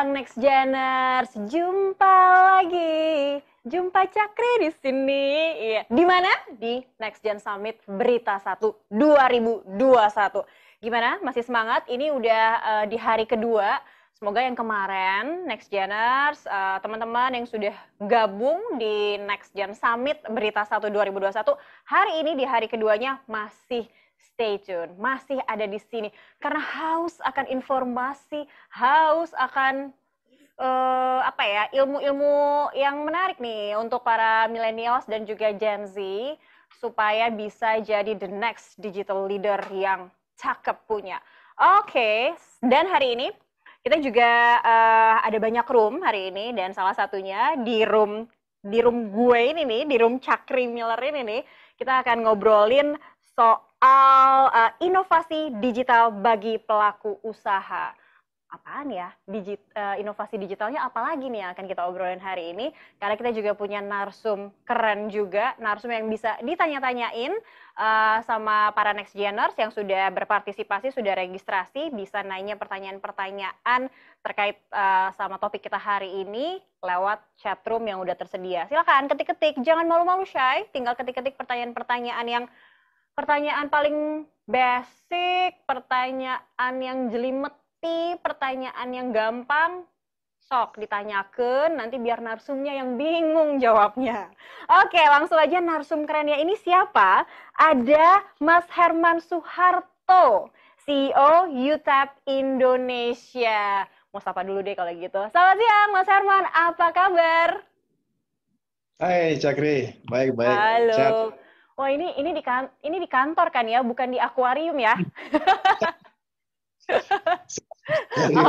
yang next geners. Jumpa lagi. Jumpa Cakri di sini. Iya. Di mana? Di Next Gen Summit Berita 1 2021. Gimana? Masih semangat? Ini udah uh, di hari kedua. Semoga yang kemarin Next Geners, uh, eh, teman-teman yang sudah gabung di Next Gen Summit Berita 1 2021, hari ini di hari keduanya masih stay tune, masih ada di sini karena haus akan informasi, haus akan uh, apa ya ilmu-ilmu yang menarik nih untuk para millennials dan juga Gen Z supaya bisa jadi the next digital leader yang cakep punya. Oke, okay. dan hari ini kita juga uh, ada banyak room hari ini dan salah satunya di room di room gue ini nih, di room Cakri Miller ini nih, kita akan ngobrolin so soal uh, inovasi digital bagi pelaku usaha. Apaan ya digit, uh, eh, inovasi digitalnya apalagi nih yang akan kita obrolin hari ini karena kita juga punya narsum keren juga narsum yang bisa ditanya-tanyain uh, sama para next geners yang sudah berpartisipasi sudah registrasi bisa nanya pertanyaan-pertanyaan terkait uh, sama topik kita hari ini lewat chatroom yang udah tersedia Silahkan ketik-ketik jangan malu-malu shy tinggal ketik-ketik pertanyaan-pertanyaan yang pertanyaan paling basic, pertanyaan yang jelimeti, pertanyaan yang gampang, sok ditanyakan nanti biar narsumnya yang bingung jawabnya. Oke, langsung aja narsum kerennya ini siapa? Ada Mas Herman Suharto, CEO UTAP Indonesia. Mau sapa dulu deh kalau gitu. Selamat siang Mas Herman, apa kabar? Hai Cakri, baik-baik. Halo. Sehat. Wah oh, ini ini di kan, ini di kantor kan ya, bukan di akuarium ya?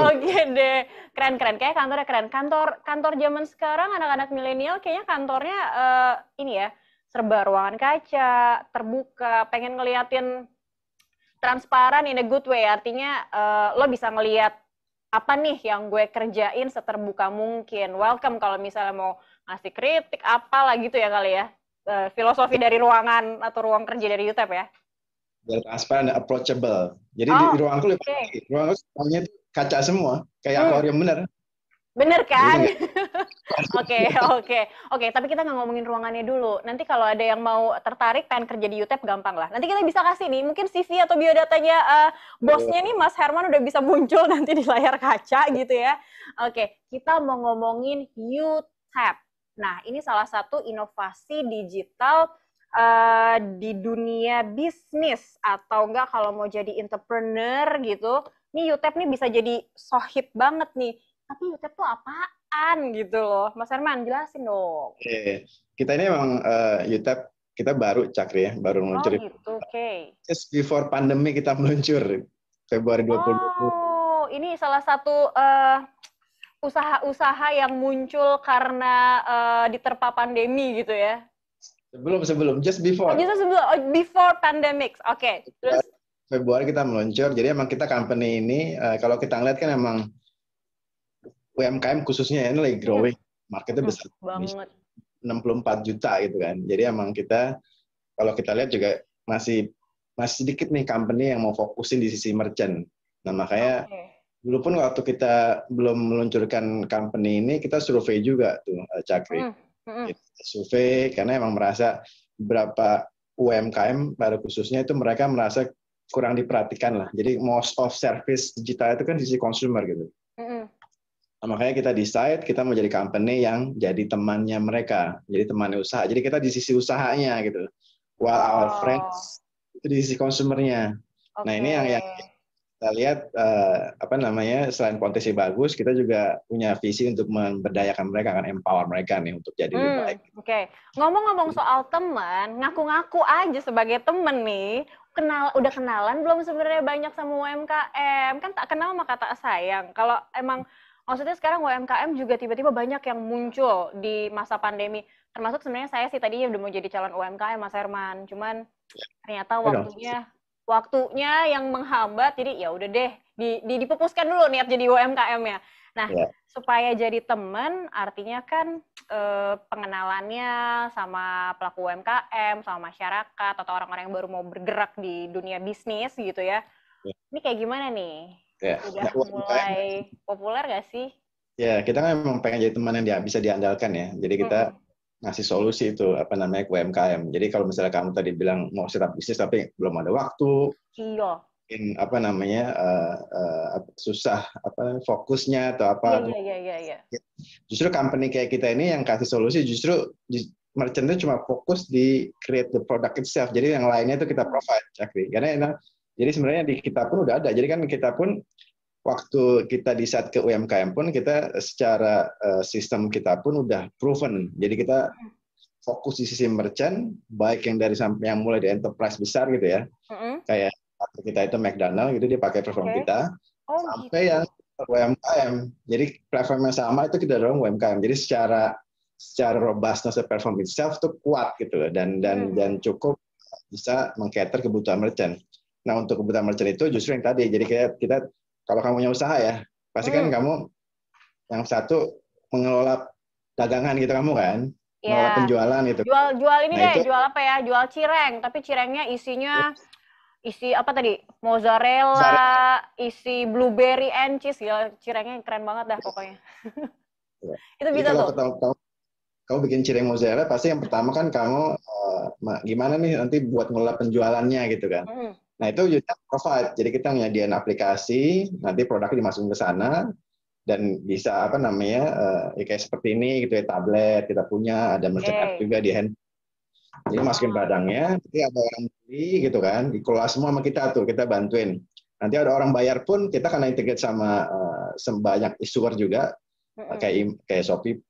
Oke okay deh, keren keren kayak kantornya keren. Kantor kantor zaman sekarang anak-anak milenial kayaknya kantornya uh, ini ya serba ruangan kaca, terbuka, pengen ngeliatin transparan in a good way. Artinya uh, lo bisa ngeliat apa nih yang gue kerjain seterbuka mungkin. Welcome kalau misalnya mau ngasih kritik apalah gitu ya kali ya uh, filosofi dari ruangan atau ruang kerja dari UTEP ya? Biar transparan dan approachable. Jadi oh, di, ruang ruangku lebih okay. ruangku semuanya kaca semua, kayak hmm. akuarium bener. Bener kan? Iya. Oke, oke. Oke, tapi kita nggak ngomongin ruangannya dulu. Nanti kalau ada yang mau tertarik pengen kerja di UTEP gampang lah. Nanti kita bisa kasih nih, mungkin CV atau biodatanya uh, bosnya iya. nih Mas Herman udah bisa muncul nanti di layar kaca gitu ya. Oke, okay, kita mau ngomongin UTEP. Nah, ini salah satu inovasi digital uh, di dunia bisnis atau enggak kalau mau jadi entrepreneur gitu. ini YouTube nih bisa jadi sohib banget nih. Tapi YouTube tuh apaan gitu loh. Mas Herman jelasin dong. Oke. Okay. Kita ini memang uh, eh, UTEP kita baru cakri ya, baru oh, meluncur. Oh gitu, oke. Okay. Just before pandemi kita meluncur Februari 2020. Oh, ini salah satu uh, usaha-usaha yang muncul karena uh, diterpa pandemi gitu ya? Sebelum sebelum just before. Just sebelum oh, before pandemic. Oke. Okay. Terus Februari kita meluncur. Jadi emang kita company ini uh, kalau kita ngeliat kan emang UMKM khususnya ini lagi growing. Iya. Marketnya hmm, besar. Banget. 64 juta gitu kan. Jadi emang kita kalau kita lihat juga masih masih sedikit nih company yang mau fokusin di sisi merchant. Nah makanya okay dulu pun waktu kita belum meluncurkan company ini kita survei juga tuh eh, Cakri. Mm, Survei karena emang merasa berapa UMKM pada khususnya itu mereka merasa kurang diperhatikan lah. Jadi most of service digital itu kan sisi consumer gitu. Mm. Nah, makanya kita decide kita mau jadi company yang jadi temannya mereka, jadi temannya usaha. Jadi kita di sisi usahanya gitu. While oh. our friends itu di sisi konsumennya. Okay. Nah ini yang yang kita lihat uh, apa namanya selain potensi bagus, kita juga punya visi untuk memberdayakan mereka, kan empower mereka nih untuk jadi hmm, lebih baik. Oke, okay. ngomong-ngomong soal teman, ngaku-ngaku aja sebagai temen nih, kenal udah kenalan belum sebenarnya banyak sama UMKM kan tak kenal maka tak sayang. Kalau emang maksudnya sekarang UMKM juga tiba-tiba banyak yang muncul di masa pandemi. Termasuk sebenarnya saya sih tadinya udah mau jadi calon UMKM Mas Herman, cuman ternyata iya waktunya waktunya yang menghambat jadi ya udah deh di, di dipupuskan dulu niat jadi UMKM ya nah ya. supaya jadi teman artinya kan eh, pengenalannya sama pelaku UMKM sama masyarakat atau orang-orang yang baru mau bergerak di dunia bisnis gitu ya ya. ini kayak gimana nih ya. udah nah, mulai UMKM. populer gak sih ya kita kan memang pengen jadi teman yang bisa diandalkan ya jadi kita hmm ngasih solusi itu apa namanya UMKM. Jadi kalau misalnya kamu tadi bilang mau setup bisnis tapi belum ada waktu, iya. In, apa namanya uh, uh, susah apa fokusnya atau apa? Iya iya iya. iya. Justru company kayak kita ini yang kasih solusi justru merchantnya cuma fokus di create the product itself. Jadi yang lainnya itu kita provide, Cakri. Karena Jadi sebenarnya di kita pun udah ada. Jadi kan kita pun waktu kita di saat ke UMKM pun kita secara uh, sistem kita pun udah proven. Jadi kita fokus di sisi merchant, baik yang dari sampai yang mulai di enterprise besar gitu ya, mm-hmm. kayak kita itu McDonald gitu dia pakai platform okay. kita, oh, sampai gitu. yang UMKM. Jadi platform yang sama itu kita dorong UMKM. Jadi secara secara robustness platform itself tuh kuat gitu loh dan dan hmm dan cukup bisa mengcater kebutuhan merchant. Nah untuk kebutuhan merchant itu justru yang tadi, jadi kayak kita kalau kamu punya usaha ya pasti kan hmm. kamu yang satu mengelola dagangan gitu kamu kan ya. mengelola iya. penjualan gitu jual jual ini nah, deh itu, jual apa ya jual cireng tapi cirengnya isinya isi apa tadi mozzarella, Zare. isi blueberry and cheese ya cirengnya keren banget dah pokoknya ya. itu bisa Jadi, tuh kamu, kamu, kamu bikin cireng mozzarella pasti yang pertama kan kamu uh, gimana nih nanti buat ngelola penjualannya gitu kan hmm. Nah itu user provide. Jadi kita nyediain aplikasi, nanti produknya dimasukin ke sana dan bisa apa namanya uh, ya kayak seperti ini gitu ya tablet kita punya ada merchant okay. app juga di hand. Jadi masukin barangnya, nanti ada orang beli gitu kan, dikelola semua sama kita tuh, kita bantuin. Nanti ada orang bayar pun kita karena integrate sama uh, eh, sebanyak issuer juga, kayak kayak Shopee,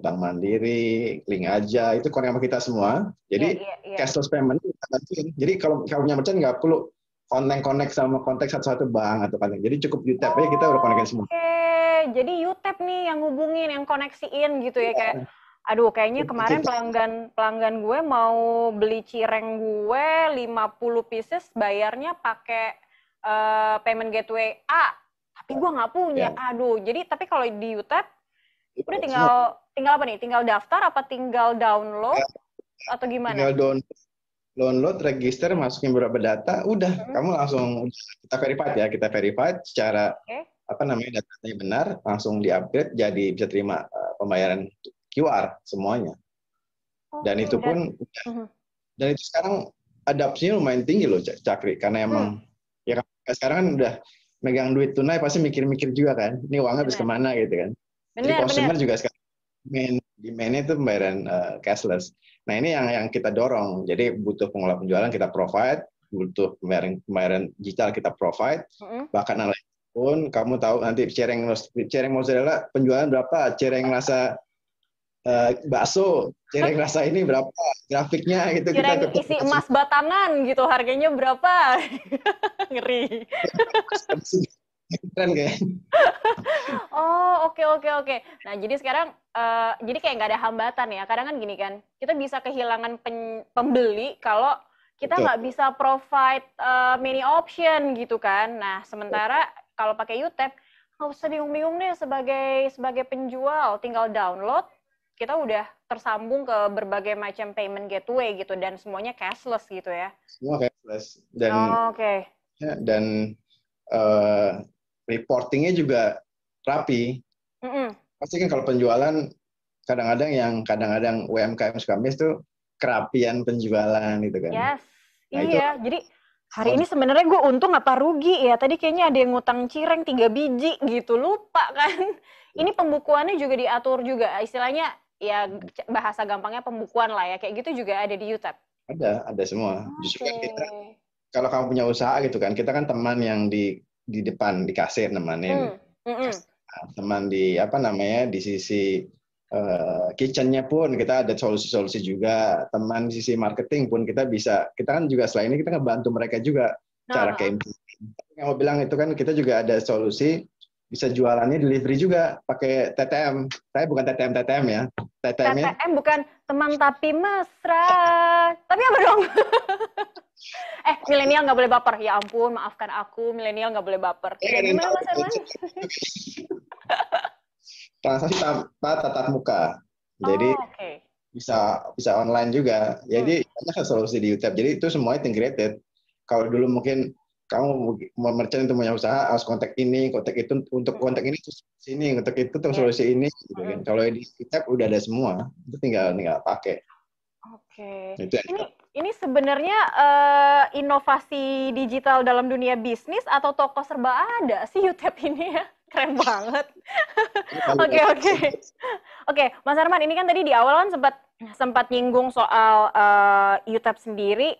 Bank Mandiri, Link aja itu koneksi sama kita semua. Jadi yeah, yeah, yeah. cashless payment kita Jadi kalau kalau punya merchant nggak perlu konten connect sama kontak satu-satu bank atau kontak. Jadi cukup UTEP oh, aja ya, kita udah konekin semua. Oke, okay. jadi UTEP nih yang ngubungin, yang koneksiin gitu ya yeah. kayak aduh kayaknya kemarin pelanggan pelanggan gue mau beli cireng gue 50 pieces bayarnya pakai uh, payment gateway A tapi gue nggak punya. Yeah. Aduh, jadi tapi kalau di UTEP udah tinggal semua. tinggal apa nih? Tinggal daftar apa tinggal download ya, atau gimana? Tinggal download download, register, masukin beberapa data, udah hmm. kamu langsung kita verified ya, kita verified secara okay. apa namanya datanya benar, langsung diupgrade jadi bisa terima uh, pembayaran QR semuanya. Oh, dan itu pun dan, mm-hmm. dan itu sekarang adaptasinya lumayan tinggi loh Cakri karena emang hmm. ya kan, sekarang kan udah megang duit tunai pasti mikir-mikir juga kan ini uangnya habis kemana gitu kan bener, jadi consumer bener. juga sekarang main di mainnya itu pembayaran uh, cashless nah ini yang yang kita dorong jadi butuh pengelola penjualan kita provide butuh pembayaran pembayaran digital kita provide mm-hmm. bahkan analis pun kamu tahu nanti cereng cereng mozzarella penjualan berapa cereng rasa Eh, bakso cireng rasa ini berapa grafiknya gitu cireng kita isi emas batangan gitu harganya berapa ngeri keren kayak oh oke okay, oke okay, oke okay. nah jadi sekarang uh, jadi kayak nggak ada hambatan ya kadang kan gini kan kita bisa kehilangan pen, pembeli kalau kita nggak bisa provide uh, eh, many option gitu kan nah sementara kalau pakai YouTube nggak usah bingung-bingung deh sebagai sebagai penjual tinggal download kita udah tersambung ke berbagai macam payment gateway gitu dan semuanya cashless gitu ya. Semua cashless dan oh, okay. Ya, dan uh, reportingnya juga rapi. Mm -mm. Pasti kan kalau penjualan kadang-kadang yang kadang-kadang UMKM suka miss tuh kerapian penjualan gitu kan. Yes. Nah, iya, itu, jadi hari ini sebenarnya gue untung apa rugi ya? Tadi kayaknya ada yang ngutang cireng tiga biji gitu, lupa kan. Iya. Ini pembukuannya juga diatur juga. Istilahnya ya bahasa gampangnya pembukuan lah ya kayak gitu juga ada di YouTube ada ada semua justru kan kita kalau kamu punya usaha gitu kan kita kan teman yang di di depan di kasir nemenin hmm. hmm, hmm. Nah, teman di apa namanya di sisi uh, kitchennya pun kita ada solusi-solusi juga teman di sisi marketing pun kita bisa kita kan juga selain ini kita ngebantu mereka juga cara nah, kayak campaign yang mau bilang itu kan kita juga ada solusi bisa jualannya delivery juga pakai TTM. Saya bukan TTM TTM ya. TTM, TTM bukan teman tapi mesra. Tapi apa dong? eh milenial nggak boleh baper. Ya ampun, maafkan aku milenial nggak boleh baper. Eh, Jadi gimana Transaksi tanpa tatap muka. Oh, Jadi oh, okay. bisa bisa online juga. Jadi hmm. banyak solusi di YouTube. Jadi itu semuanya integrated. Kalau dulu mungkin kamu mau merchant itu punya usaha harus kontak ini, kontak itu untuk hmm. kontak ini terus sini, kontak itu terus solusi hmm. ini gitu kan. Kalau di kita udah ada semua, itu tinggal tinggal pakai. Oke. Okay. ini ini sebenarnya uh, inovasi digital dalam dunia bisnis atau toko serba ada sih YouTube ini ya keren banget. Iya. Oke oke oke, Mas Arman ini kan tadi di awal kan sempat sempat nyinggung soal uh, eh, UTEP sendiri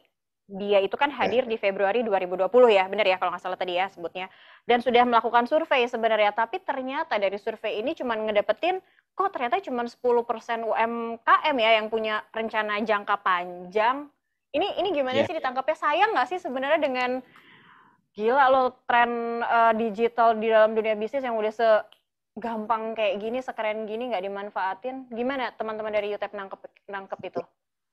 dia itu kan hadir ya. di Februari 2020 ya, benar ya kalau nggak salah tadi ya sebutnya. Dan sudah melakukan survei sebenarnya, tapi ternyata dari survei ini cuma ngedapetin kok ternyata cuma 10% UMKM ya yang punya rencana jangka panjang. Ini ini gimana yeah. sih ditangkapnya? Sayang nggak sih sebenarnya dengan gila loh tren uh, digital di dalam dunia bisnis yang udah segampang kayak gini, sekeren gini nggak dimanfaatin. Gimana teman-teman dari UTEP nangkep nangkep itu?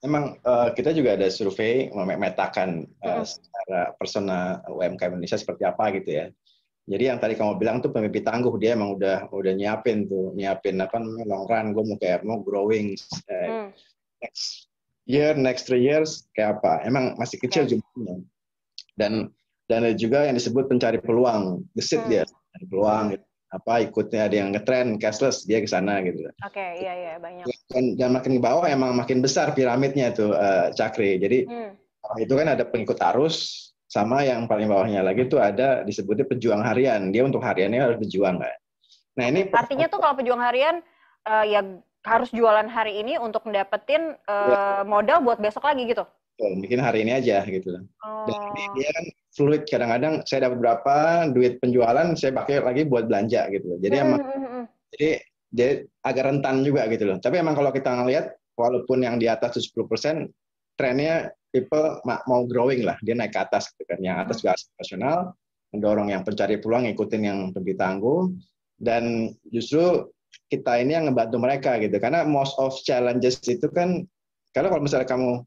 Emang uh, kita juga ada survei memetakan uh, eh, secara persona UMKM Indonesia seperti apa gitu ya. Jadi yang tadi kamu bilang tuh pemimpin tangguh dia emang udah udah nyiapin tuh nyiapin apa namanya long run gue mau kayak mau growing uh, hmm. next year next three years kayak apa emang masih kecil okay. Mm. jumlahnya dan dan juga yang disebut pencari peluang gesit hmm. dia pencari peluang gitu apa ikutnya ada yang ngetren cashless dia ke sana gitu. Oke, okay, iya iya banyak. Dan, dan makin ke bawah emang makin besar piramidnya itu uh, eh, Cakri. Jadi hmm. Oh, itu kan ada pengikut arus sama yang paling bawahnya lagi itu ada disebutnya pejuang harian. Dia untuk hariannya harus berjuang kan. Nah, ini artinya tuh kalau pejuang harian uh, ya harus jualan hari ini untuk mendapetin uh, eh, iya. modal buat besok lagi gitu. Betul, bikin hari ini aja gitu Oh. Dan kemudian kan fluid kadang-kadang saya dapat berapa duit penjualan saya pakai lagi buat belanja gitu Jadi hmm, emang hmm, hmm, jadi jadi agak rentan juga gitu loh. Tapi emang kalau kita ngelihat walaupun yang di atas 70% trennya people mau growing lah, dia naik ke atas gitu kan. Yang atas juga nasional, mendorong yang pencari peluang ngikutin yang lebih tangguh dan justru kita ini yang ngebantu mereka gitu. Karena most of challenges itu kan kalau kalau misalnya kamu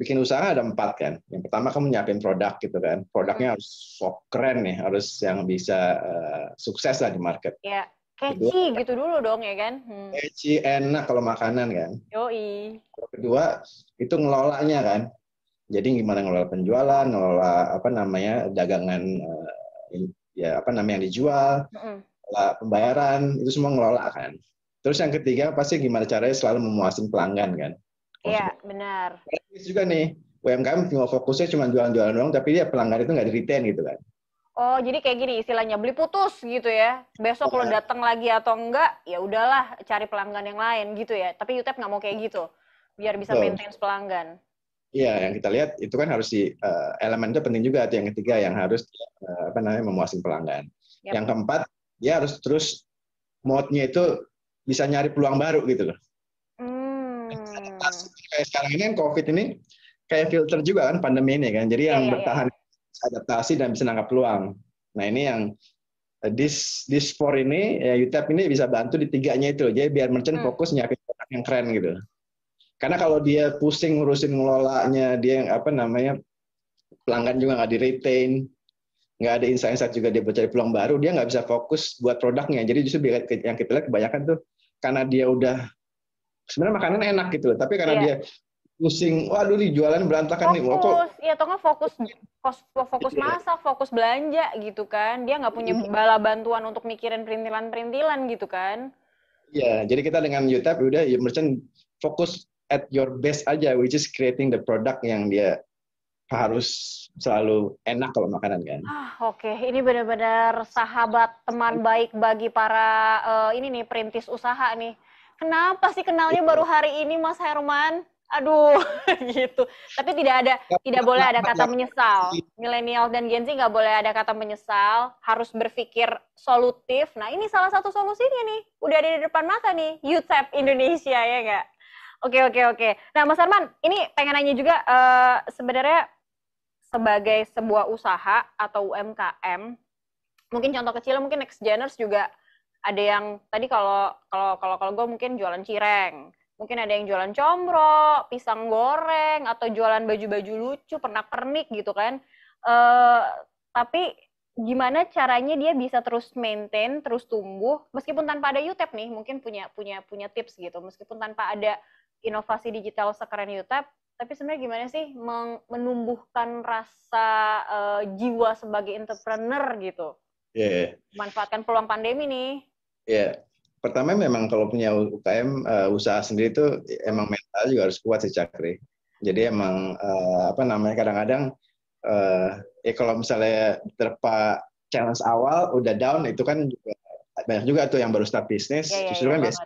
bikin usaha ada empat kan. Yang pertama kamu nyiapin produk gitu kan. Produknya harus sok keren nih, harus yang bisa uh, sukses lah di market. Iya. catchy gitu dulu dong ya kan. Hmm. Catchy, enak kalau makanan kan. Yoi. Kedua, itu ngelolanya kan. Jadi gimana ngelola penjualan, ngelola apa namanya dagangan uh, ya apa namanya yang dijual, mm. ngelola pembayaran, itu semua ngelola kan. Terus yang ketiga pasti gimana caranya selalu memuaskan pelanggan kan. Iya, benar. juga nih, UMKM cuma fokusnya cuma jualan-jualan doang, tapi dia pelanggan itu nggak di retain gitu kan. Oh, jadi kayak gini istilahnya, beli putus gitu ya. Besok oh, lo iya. datang lagi atau enggak, ya udahlah cari pelanggan yang lain gitu ya. Tapi UTEP nggak mau kayak gitu, biar bisa Betul. maintain pelanggan. Iya, yang kita lihat itu kan harus di uh, elemen itu penting juga itu yang ketiga yang harus uh, apa namanya memuaskan pelanggan. Yep. Yang keempat, dia harus terus mode-nya itu bisa nyari peluang baru gitu loh. Hmm. kayak sekarang ini kan COVID ini kayak filter juga kan pandemi ini kan. Jadi yang yeah, iya. bertahan yeah. adaptasi dan bisa nangkap peluang. Nah ini yang eh, this this four ini ya YouTube ini bisa bantu di tiganya itu. Jadi biar merchant hmm. fokus nyiapin produk yang keren gitu. Karena kalau dia pusing ngurusin ngelolanya, dia yang apa namanya pelanggan juga nggak di retain, nggak ada insight-insight juga dia cari peluang baru, dia nggak bisa fokus buat produknya. Jadi justru yang kita lihat kebanyakan tuh karena dia udah sebenarnya makanan enak gitu loh tapi karena yeah. dia pusing waduh nih jualan berantakan fokus, nih kok ya toh nggak kan fokus fokus iya. masak fokus belanja gitu kan dia nggak punya bala bantuan untuk mikirin perintilan perintilan gitu kan Iya, jadi kita dengan YouTube udah ya merchant fokus at your best aja, which is creating the product yang dia harus selalu enak kalau makanan kan. Ah, Oke, okay. ini benar-benar sahabat teman baik bagi para uh, ini nih perintis usaha nih kenapa sih kenalnya baru hari ini Mas Herman? Aduh, gitu. Tapi tidak ada, tidak boleh ada kata menyesal. Iya. Milenial dan Gen Z nggak boleh ada kata menyesal. Harus berpikir solutif. Nah, ini salah satu solusinya nih. Udah ada di depan mata nih, UTEP Indonesia ya nggak? Oke, oke, oke. Nah, Mas Herman, ini pengen nanya juga uh, sebenarnya sebagai sebuah usaha atau UMKM, mungkin contoh kecil, mungkin next geners juga ada yang tadi kalau kalau kalau kalau gue mungkin jualan cireng mungkin ada yang jualan combro pisang goreng atau jualan baju-baju lucu pernak-pernik gitu kan uh, tapi gimana caranya dia bisa terus maintain, terus tumbuh meskipun tanpa ada UTEP nih, mungkin punya punya punya tips gitu. Meskipun tanpa ada inovasi digital sekeren UTEP, tapi sebenarnya gimana sih menumbuhkan rasa uh, jiwa sebagai entrepreneur gitu. Yeah. Iya. Manfaatkan peluang pandemi nih ya pertama memang kalau punya UKM uh, eh, usaha sendiri itu emang mental juga harus kuat sih Cakri. Jadi emang uh, apa namanya kadang-kadang uh, ya kalau misalnya terpa challenge awal udah down itu kan juga banyak juga tuh yang baru start bisnis ya, ya, justru ya, kan ya, biasa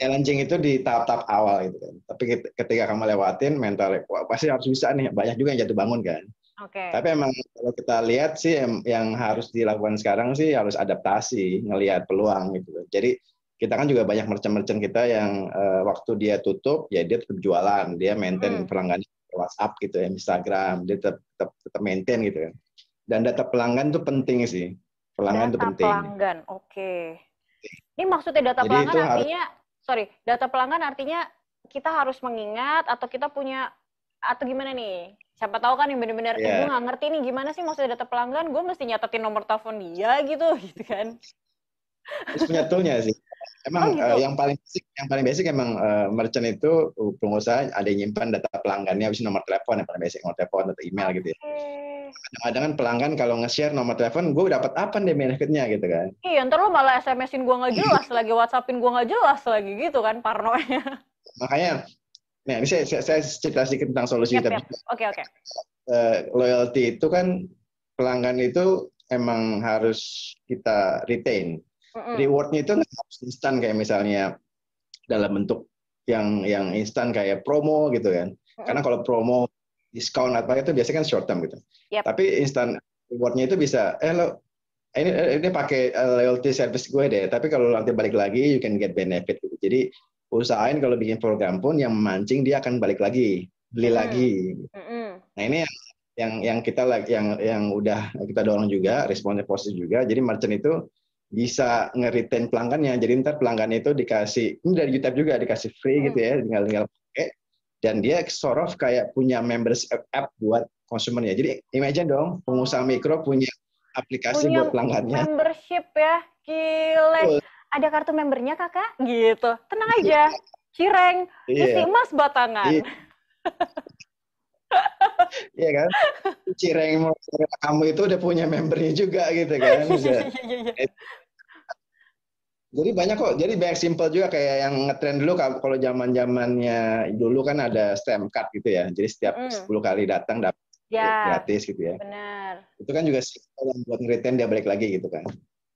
challenging itu di tahap-tahap awal gitu kan. Tapi ketika kamu lewatin mental pasti harus bisa nih banyak juga yang jatuh bangun kan. Okay. Tapi emang kalau kita lihat sih yang, yang harus dilakukan sekarang sih harus adaptasi, ngelihat peluang gitu. Jadi kita kan juga banyak merchant-merchant kita yang uh, waktu dia tutup ya dia tetap jualan, dia maintain hmm. pelanggan WhatsApp gitu ya, Instagram, dia tetap, tetap tetap maintain gitu kan. Dan data pelanggan itu penting sih. Pelanggan data itu penting. pelanggan, oke. Okay. Ini maksudnya data Jadi pelanggan artinya harus, sorry, data pelanggan artinya kita harus mengingat atau kita punya atau gimana nih? siapa tahu kan yang benar-benar eh, yeah. gue nggak ngerti nih gimana sih maksudnya data pelanggan gue mesti nyatetin nomor telepon dia gitu gitu kan terus punya toolnya sih emang oh, gitu? uh, yang paling basic yang paling basic emang uh, merchant itu uh, pengusaha ada yang nyimpan data pelanggannya habis nomor telepon yang paling basic nomor telepon atau email gitu ya kadang-kadang kan pelanggan kalau nge-share nomor telepon gue dapat apa nih benefitnya gitu kan iya ntar lo malah sms-in gue nggak jelas lagi whatsappin gue nggak jelas lagi gitu kan parno parnonya makanya Nah, ini saya, saya, saya cerita sedikit tentang solusi. Yep, yep. okay, Okay. Uh, loyalty itu kan pelanggan itu emang harus kita retain. Mm-hmm. Rewardnya itu harus instan kayak misalnya dalam bentuk yang yang instan kayak promo gitu kan. Mm-hmm. Karena kalau promo diskon apa itu biasanya kan short term gitu. Yep. Tapi instan rewardnya itu bisa eh lo ini ini pakai eh, loyalty service gue deh. Tapi kalau nanti balik lagi you can get benefit gitu. Jadi usahain kalau bikin program pun yang memancing dia akan balik lagi beli mm. lagi hmm nah ini yang yang yang kita yang yang udah kita dorong juga responnya positif juga jadi merchant itu bisa ngeriten pelanggannya jadi ntar pelanggan itu dikasih ini dari YouTube juga dikasih free mm. gitu ya hmm. tinggal tinggal pakai dan dia sort of kayak punya members app buat konsumennya. Jadi imagine dong pengusaha mikro punya aplikasi punya buat pelanggannya. Membership ya, gile. Betul ada kartu membernya kakak gitu tenang aja cireng iya. isi emas batangan iya. iya kan cireng kamu itu udah punya membernya juga gitu kan iya, iya, eh. jadi banyak kok jadi banyak simple juga kayak yang ngetrend dulu kalau zaman zamannya dulu kan ada stamp card gitu ya jadi setiap mm. 10 kali datang dapat ya, gratis gitu ya benar itu kan juga simple buat ngeretain dia balik lagi gitu kan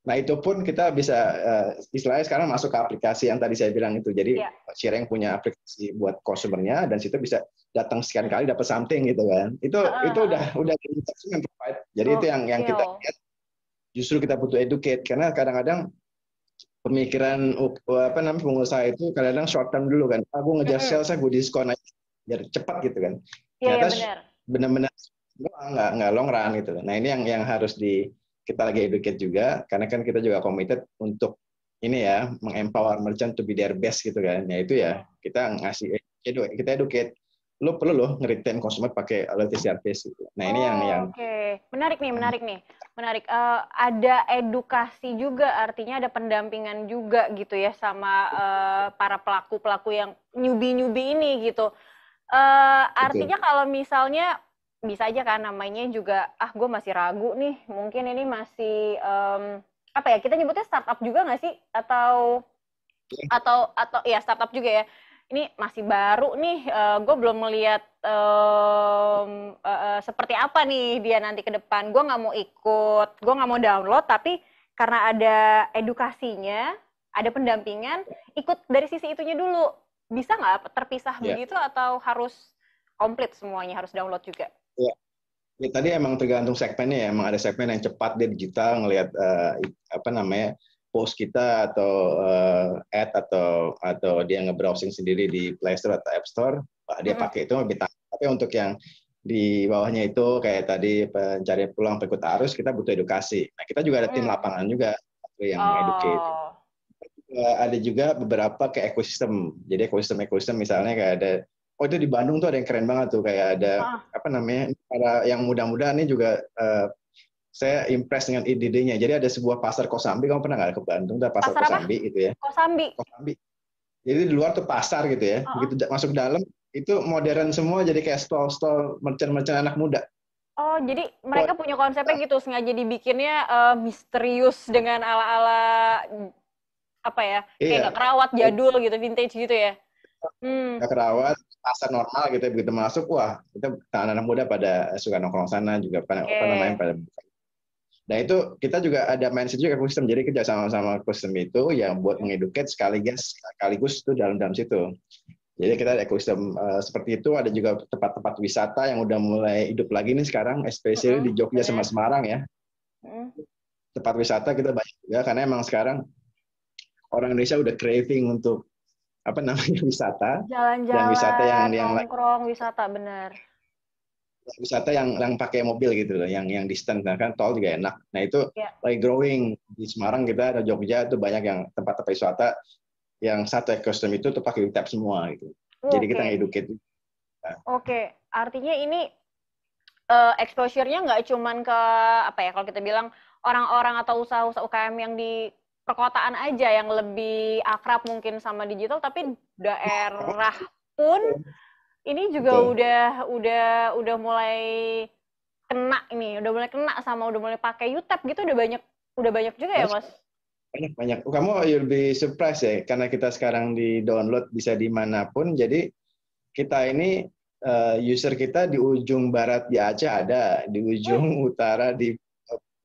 Nah itu pun kita bisa uh, istilahnya sekarang masuk ke aplikasi yang tadi saya bilang itu. Jadi yeah. sharing punya aplikasi buat konsumennya dan situ bisa datang sekian kali dapat something gitu kan. Itu uh. itu udah udah yang provide. Jadi oh, itu yang yang kita oh. lihat justru kita butuh educate karena kadang-kadang pemikiran uh, apa namanya pengusaha itu kadang-kadang short term dulu kan. Aku ah, ngejar mm -hmm. sales, aku ah, diskon aja biar cepat gitu kan. Iya, iya, Ternyata yeah, benar. Benar-benar nggak nggak long run gitu. Nah ini yang yang harus di kita lagi educate juga karena kan kita juga committed untuk ini ya mengempower merchant to be their best gitu kan ya itu ya kita ngasih edu, kita educate lo perlu lo ngeritain consumer pakai loyalty service gitu. Nah ini oh, yang yang Oke, okay. Hmm. menarik nih, menarik nih, eh, menarik. Uh, ada edukasi juga, artinya ada pendampingan juga gitu ya sama uh, para pelaku pelaku yang nyubi nyubi ini gitu. Uh, artinya kalau misalnya bisa aja kan namanya juga ah gue masih ragu nih mungkin ini masih um, apa ya kita nyebutnya startup juga nggak sih atau iya. atau atau ya startup juga ya ini masih baru nih uh, eh, gue belum melihat um, uh, eh, uh, eh, seperti apa nih dia nanti ke depan gue nggak mau ikut gue nggak mau download tapi karena ada edukasinya ada pendampingan ikut dari sisi itunya dulu bisa nggak terpisah yeah. begitu atau harus komplit semuanya harus download juga ya. ya tadi emang tergantung segmennya ya emang ada segmen yang cepat dia digital ngelihat uh, apa namanya post kita atau uh, ad atau atau dia nge-browsing sendiri di Play Store atau App Store nah, dia hmm. pakai itu lebih tapi untuk yang di bawahnya itu kayak tadi pencari pulang pengikut arus kita butuh edukasi. Nah kita juga ada tim mm. lapangan juga yang oh. educate. Ada juga beberapa ke ekosistem. Jadi ekosistem ekosistem misalnya kayak ada oh itu di Bandung tuh ada yang keren banget tuh kayak ada ah. apa namanya para yang muda-muda ini juga uh, saya impress dengan ide-idenya. Jadi ada sebuah pasar Kosambi, kamu pernah nggak ke Bandung? Ada pasar, pasar Kosambi apa? gitu ya. Kosambi. Kosambi. Jadi di luar tuh pasar gitu ya. Oh. masuk dalam itu modern semua jadi kayak stall-stall merchant-merchant anak muda. Oh, jadi mereka Buat, punya konsepnya ah. gitu sengaja dibikinnya uh, misterius dengan ala-ala apa ya? Kayak iya. gak kerawat jadul gitu, vintage gitu ya. Iya. Hmm. Gak kerawat, pasar normal gitu ya, begitu masuk wah kita anak-anak muda pada suka nongkrong sana juga pada okay. apa namanya pada Nah itu kita juga ada mindset juga ekosistem. Jadi kerja sama sama ekosistem itu yang buat mengeduket sekaligus sekaligus itu dalam dalam situ. Jadi kita ada ekosistem uh, eh, seperti itu. Ada juga tempat-tempat wisata yang udah mulai hidup lagi nih sekarang, especially uh-huh. di Jogja sama Semarang ya. Uh-huh. Tempat wisata kita banyak juga karena emang sekarang orang Indonesia udah craving untuk apa namanya wisata jalan-jalan wisata yang yang nongkrong wisata benar wisata yang yang pakai mobil gitu loh yang yang distant nah, kan tol juga enak nah itu yeah. lagi growing di Semarang kita ada Jogja itu banyak yang tempat-tempat wisata yang satu ekosistem itu tuh pakai tap semua gitu oh, jadi okay. kita ngeduket nah. oke okay. artinya ini uh, exposure-nya nggak cuman ke apa ya kalau kita bilang orang-orang atau usaha-usaha UKM yang di perkotaan aja yang lebih akrab mungkin sama digital tapi daerah pun ini juga Betul. udah udah udah mulai kena ini udah mulai kena sama udah mulai pakai YouTube gitu udah banyak udah banyak juga ya mas banyak banyak kamu you'll be surprised ya karena kita sekarang di download bisa dimanapun jadi kita ini eh, user kita di ujung barat di Aceh ada di ujung hmm. utara di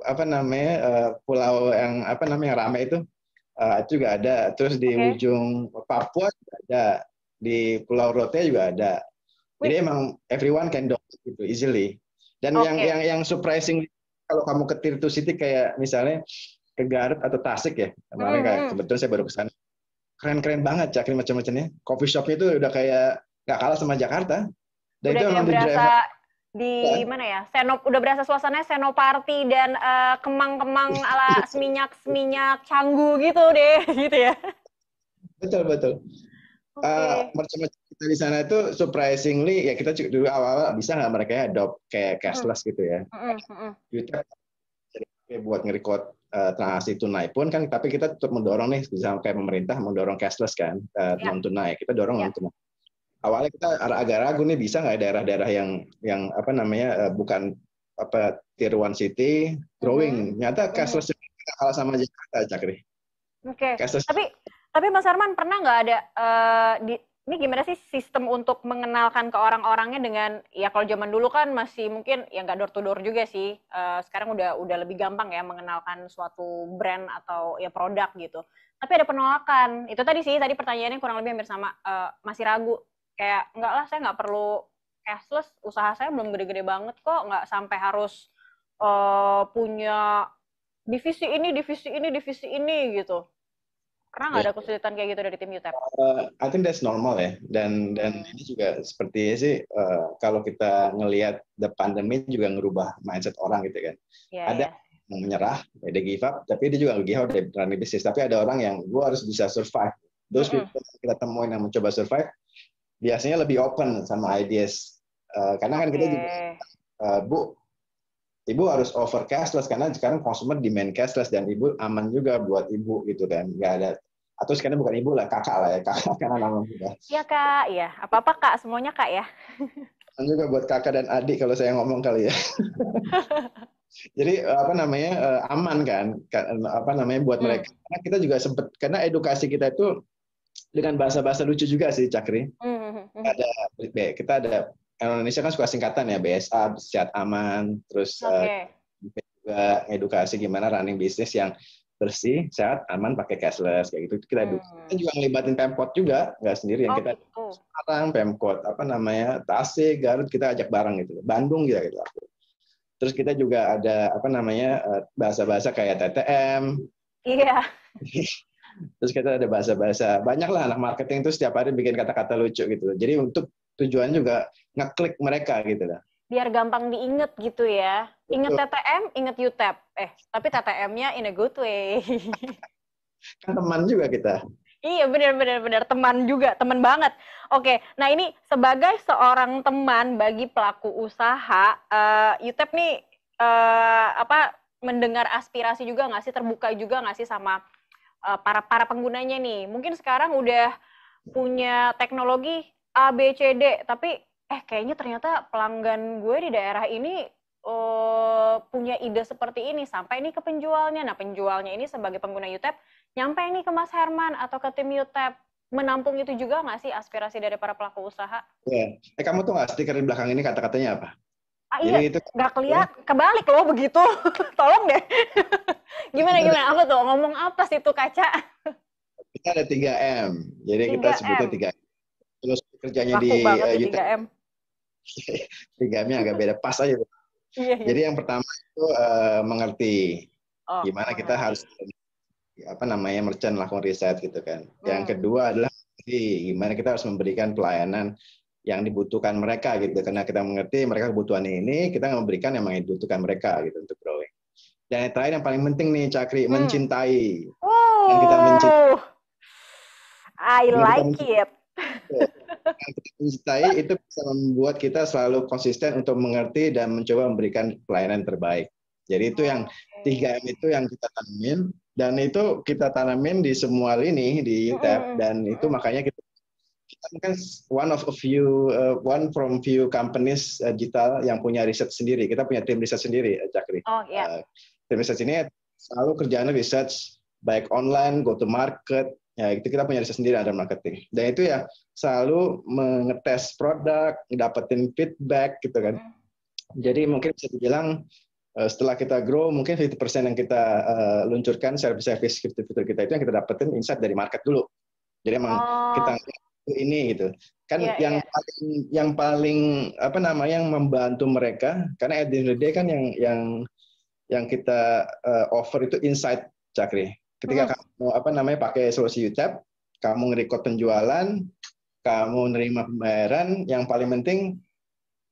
apa namanya uh, pulau yang apa namanya ramai itu uh, juga ada. Terus di okay. ujung Papua juga ada, di Pulau Rote juga ada. Wait. Jadi emang everyone can do itu easily. Dan okay. yang yang yang surprising kalau kamu ke Tirto City kayak misalnya ke Garut atau Tasik ya. Kemarin hmm. hmm. kebetulan saya baru kesana Keren-keren banget cakri macam-macamnya. Coffee shopnya itu udah kayak nggak kalah sama Jakarta. Dan udah itu berasa di mana ya senop udah berasa suasananya senoparti dan kemang eh, kemang-kemang ala seminyak seminyak canggu gitu deh gitu ya betul betul okay. uh, eh, merchant kita di sana itu surprisingly ya kita dulu awal-awal bisa nggak mereka ya adopt kayak hmm. cashless gitu ya -hmm. hmm, hmm. kita buat ngerekod uh, eh, transaksi tunai pun kan tapi kita tetap mendorong nih misalnya kayak pemerintah mendorong cashless kan uh, yeah. non tunai kita dorong yeah. non tunai awalnya kita agak ragu nih bisa nggak daerah-daerah yang yang apa namanya eh, bukan apa tier one city growing. Mm -hmm. Nyata hmm. cashless mm -hmm. kalah sama Jakarta, Cakri. Oke. Okay. Tapi tapi Mas Arman pernah nggak ada uh, di ini gimana sih sistem untuk mengenalkan ke orang-orangnya dengan ya kalau zaman dulu kan masih mungkin ya nggak door to door juga sih uh, sekarang udah udah lebih gampang ya mengenalkan suatu brand atau ya produk gitu tapi ada penolakan itu tadi sih tadi pertanyaannya kurang lebih hampir sama uh, masih ragu kayak enggak lah saya nggak perlu cashless usaha saya belum gede-gede banget kok nggak sampai harus uh, punya divisi ini divisi ini divisi ini gitu pernah nggak ada iya. kesulitan kayak gitu dari tim UTEP? Uh, I think that's normal ya dan dan hmm. ini juga seperti sih uh, kalau kita ngelihat the pandemic juga ngerubah mindset orang gitu kan yeah, ada yeah. menyerah dia give up tapi dia juga give up dari running bisnis tapi ada orang yang gue harus bisa survive those mm -hmm. people kita temuin yang mencoba survive biasanya lebih open sama ideas uh, karena kan okay. kita juga uh, bu ibu harus over cashless karena sekarang konsumen demand cashless dan ibu aman juga buat ibu gitu kan nggak ada atau sekarang bukan ibu lah kakak lah ya kakak karena nama muda iya kak iya apa apa kak semuanya kak ya dan juga buat kakak dan adik kalau saya ngomong kali ya jadi eh, apa namanya aman kan apa namanya buat hmm. mereka karena kita juga sempat karena edukasi kita itu dengan bahasa-bahasa lucu juga sih Cakri. Hmm. ada kita ada Indonesia kan suka singkatan ya BSA sehat aman terus eh, okay. uh, juga edukasi gimana running bisnis yang bersih sehat aman pakai cashless kayak gitu kita hmm. juga ngelibatin pemkot juga nggak sendiri yang oh, kita gitu. sekarang pemkot apa namanya Tasik Garut kita ajak bareng gitu Bandung gitu gitu terus kita juga ada apa namanya eh, bahasa-bahasa kayak TTM iya yeah. Terus kita ada bahasa-bahasa. Banyaklah anak marketing itu setiap hari bikin kata-kata lucu gitu. Jadi untuk tujuan juga ngeklik mereka gitu lah. Biar gampang diinget gitu ya. inget TTM, inget UTEP. Eh, tapi TTM-nya in a good way. kan teman juga kita. Iya benar benar benar teman juga teman banget. Oke, nah ini sebagai seorang teman bagi pelaku usaha, uh, eh, Utep nih uh, apa mendengar aspirasi juga nggak sih terbuka juga nggak sih sama uh, para para penggunanya nih. Mungkin sekarang udah punya teknologi A B C D, tapi eh kayaknya ternyata pelanggan gue di daerah ini uh, punya ide seperti ini sampai ini ke penjualnya. Nah, penjualnya ini sebagai pengguna UTAP nyampe ini ke Mas Herman atau ke tim UTAP menampung itu juga nggak sih aspirasi dari para pelaku usaha? Yeah. Eh kamu tuh nggak stiker di belakang ini kata-katanya apa? Ah, iya, itu gak ya. kelihatan. Kebalik loh begitu. Tolong deh. gimana gimana? Apa tuh? Ngomong apa sih itu kaca? kita ada 3M. Jadi 3M. kita sebutnya 3M. Terus kerjanya Laku di uh, tiga 3M. 3M-nya agak beda pas aja. Iya, iya. Jadi iya. yang pertama itu uh, mengerti oh, gimana kita harus apa namanya merchant lakukan riset gitu kan. Hmm. Yang kedua adalah gimana kita harus memberikan pelayanan yang dibutuhkan mereka gitu karena kita mengerti mereka kebutuhan ini kita memberikan yang dibutuhkan mereka gitu untuk growing dan yang terakhir yang paling penting nih cakri hmm. mencintai oh. yang kita mencintai I like like it yang kita mencintai itu bisa membuat kita selalu konsisten untuk mengerti dan mencoba memberikan pelayanan terbaik jadi itu yang tiga M itu yang kita tanamin dan itu kita tanamin di semua lini di UTEP hmm. dan itu makanya kita kan one of a few uh, one from few companies uh, digital yang punya riset sendiri. Kita punya tim riset sendiri, uh, Jakri. Oh iya. Yeah. Uh, tim riset ini selalu kerjanya riset, baik online, go to market, ya itu kita punya riset sendiri ada marketing. Dan itu ya selalu mengetes produk, dapetin feedback gitu kan. Mm. Jadi mungkin bisa dibilang uh, setelah kita grow mungkin 50% yang kita uh, luncurkan service-service fitur-fitur kita itu yang kita dapetin insight dari market dulu. Jadi emang oh. kita ini gitu kan yeah, yang yeah. paling yang paling apa namanya yang membantu mereka karena at the end of the day kan yang yang yang kita uh, offer itu insight cakri ketika hmm. kamu apa namanya pakai solusi UTAP kamu ngerekod penjualan kamu nerima pembayaran yang paling penting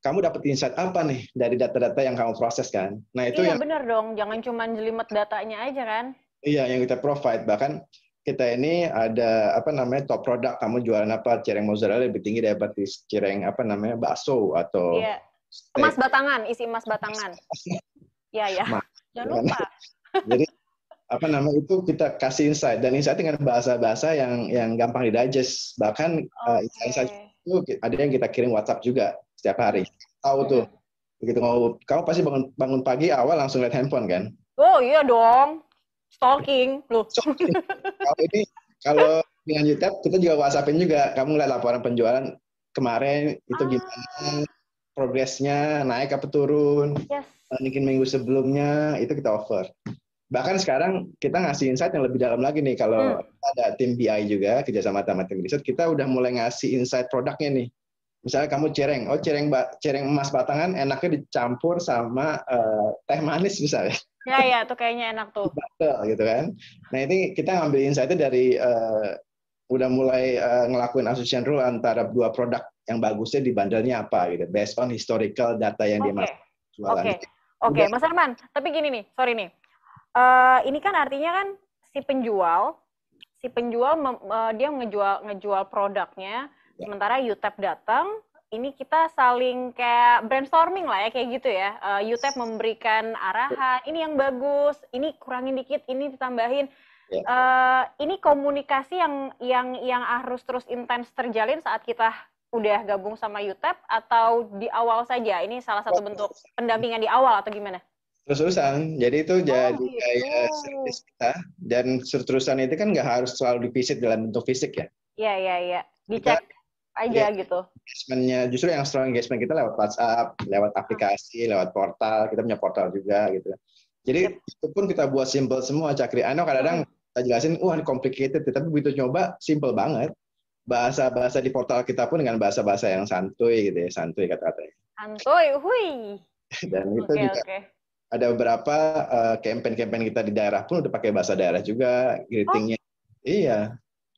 kamu dapat insight apa nih dari data-data yang kamu proses kan nah itu iya, yang benar dong jangan cuma jelimet datanya aja kan iya yang kita provide bahkan kita ini ada apa namanya top produk kamu jualan apa cireng mozzarella lebih tinggi daripada cireng apa namanya bakso atau yeah. Iya. emas batangan isi emas batangan ya ya Ma, jangan lupa jadi apa namanya itu kita kasih insight dan insight dengan bahasa-bahasa yang yang gampang didigest bahkan eh, okay. insight, itu ada yang kita kirim WhatsApp juga setiap hari tahu hmm. tuh begitu kamu pasti bangun bangun pagi awal langsung lihat handphone kan oh iya dong Stalking, lu kalau ini, kalau dengan YouTube, kita juga WhatsAppin juga. Kamu lihat laporan penjualan kemarin itu ah. gimana, progresnya, naik apa turun. Yes. Mungkin minggu sebelumnya, itu kita offer. Bahkan sekarang kita ngasih insight yang lebih dalam lagi nih. Kalau hmm. ada tim BI juga, kerjasama sama tim riset, kita udah mulai ngasih insight produknya nih misalnya kamu cireng, oh cireng cereng cireng emas batangan enaknya dicampur sama uh, teh manis misalnya. Ya ya, tuh kayaknya enak tuh. Betul gitu kan. Nah ini kita ngambil insightnya dari uh, udah mulai uh, ngelakuin association rule antara dua produk yang bagusnya di bandelnya apa gitu, based on historical data yang okay. dia Oke, okay. oke, okay. Mas Herman. Tapi gini nih, sorry nih. Uh, ini kan artinya kan si penjual, si penjual uh, dia ngejual ngejual produknya, yeah. sementara YouTube datang, ini kita saling kayak brainstorming lah ya kayak gitu ya. Uh, eh, UTEP memberikan arahan, ini yang bagus, ini kurangin dikit, ini ditambahin. Yeah. Ya. Uh, ini komunikasi yang yang yang harus terus intens terjalin saat kita udah gabung sama UTEP atau di awal saja. Ini salah satu bentuk pendampingan di awal atau gimana? terus-terusan. Jadi itu oh, jadi gitu. kayak eh, service kita dan terus-terusan itu kan nggak harus selalu divisit dalam bentuk fisik ya. Iya iya iya. Dicek. Iya. aja yeah. gitu. Engagementnya justru yang strong engagement kita lewat WhatsApp, lewat aplikasi, lewat portal. Kita punya portal juga gitu. Jadi yep. itu pun kita buat simple semua cakri. Ano kadang-kadang hmm. kita jelasin, wah complicated, tapi begitu coba simple banget. Bahasa-bahasa di portal kita pun dengan bahasa-bahasa yang santuy gitu ya, santuy kata-katanya. Santuy, hui. Dan itu juga okay. ada beberapa kampanye eh, campaign-campaign kita di daerah pun udah pakai bahasa daerah juga, greetingnya. Oh. Iya.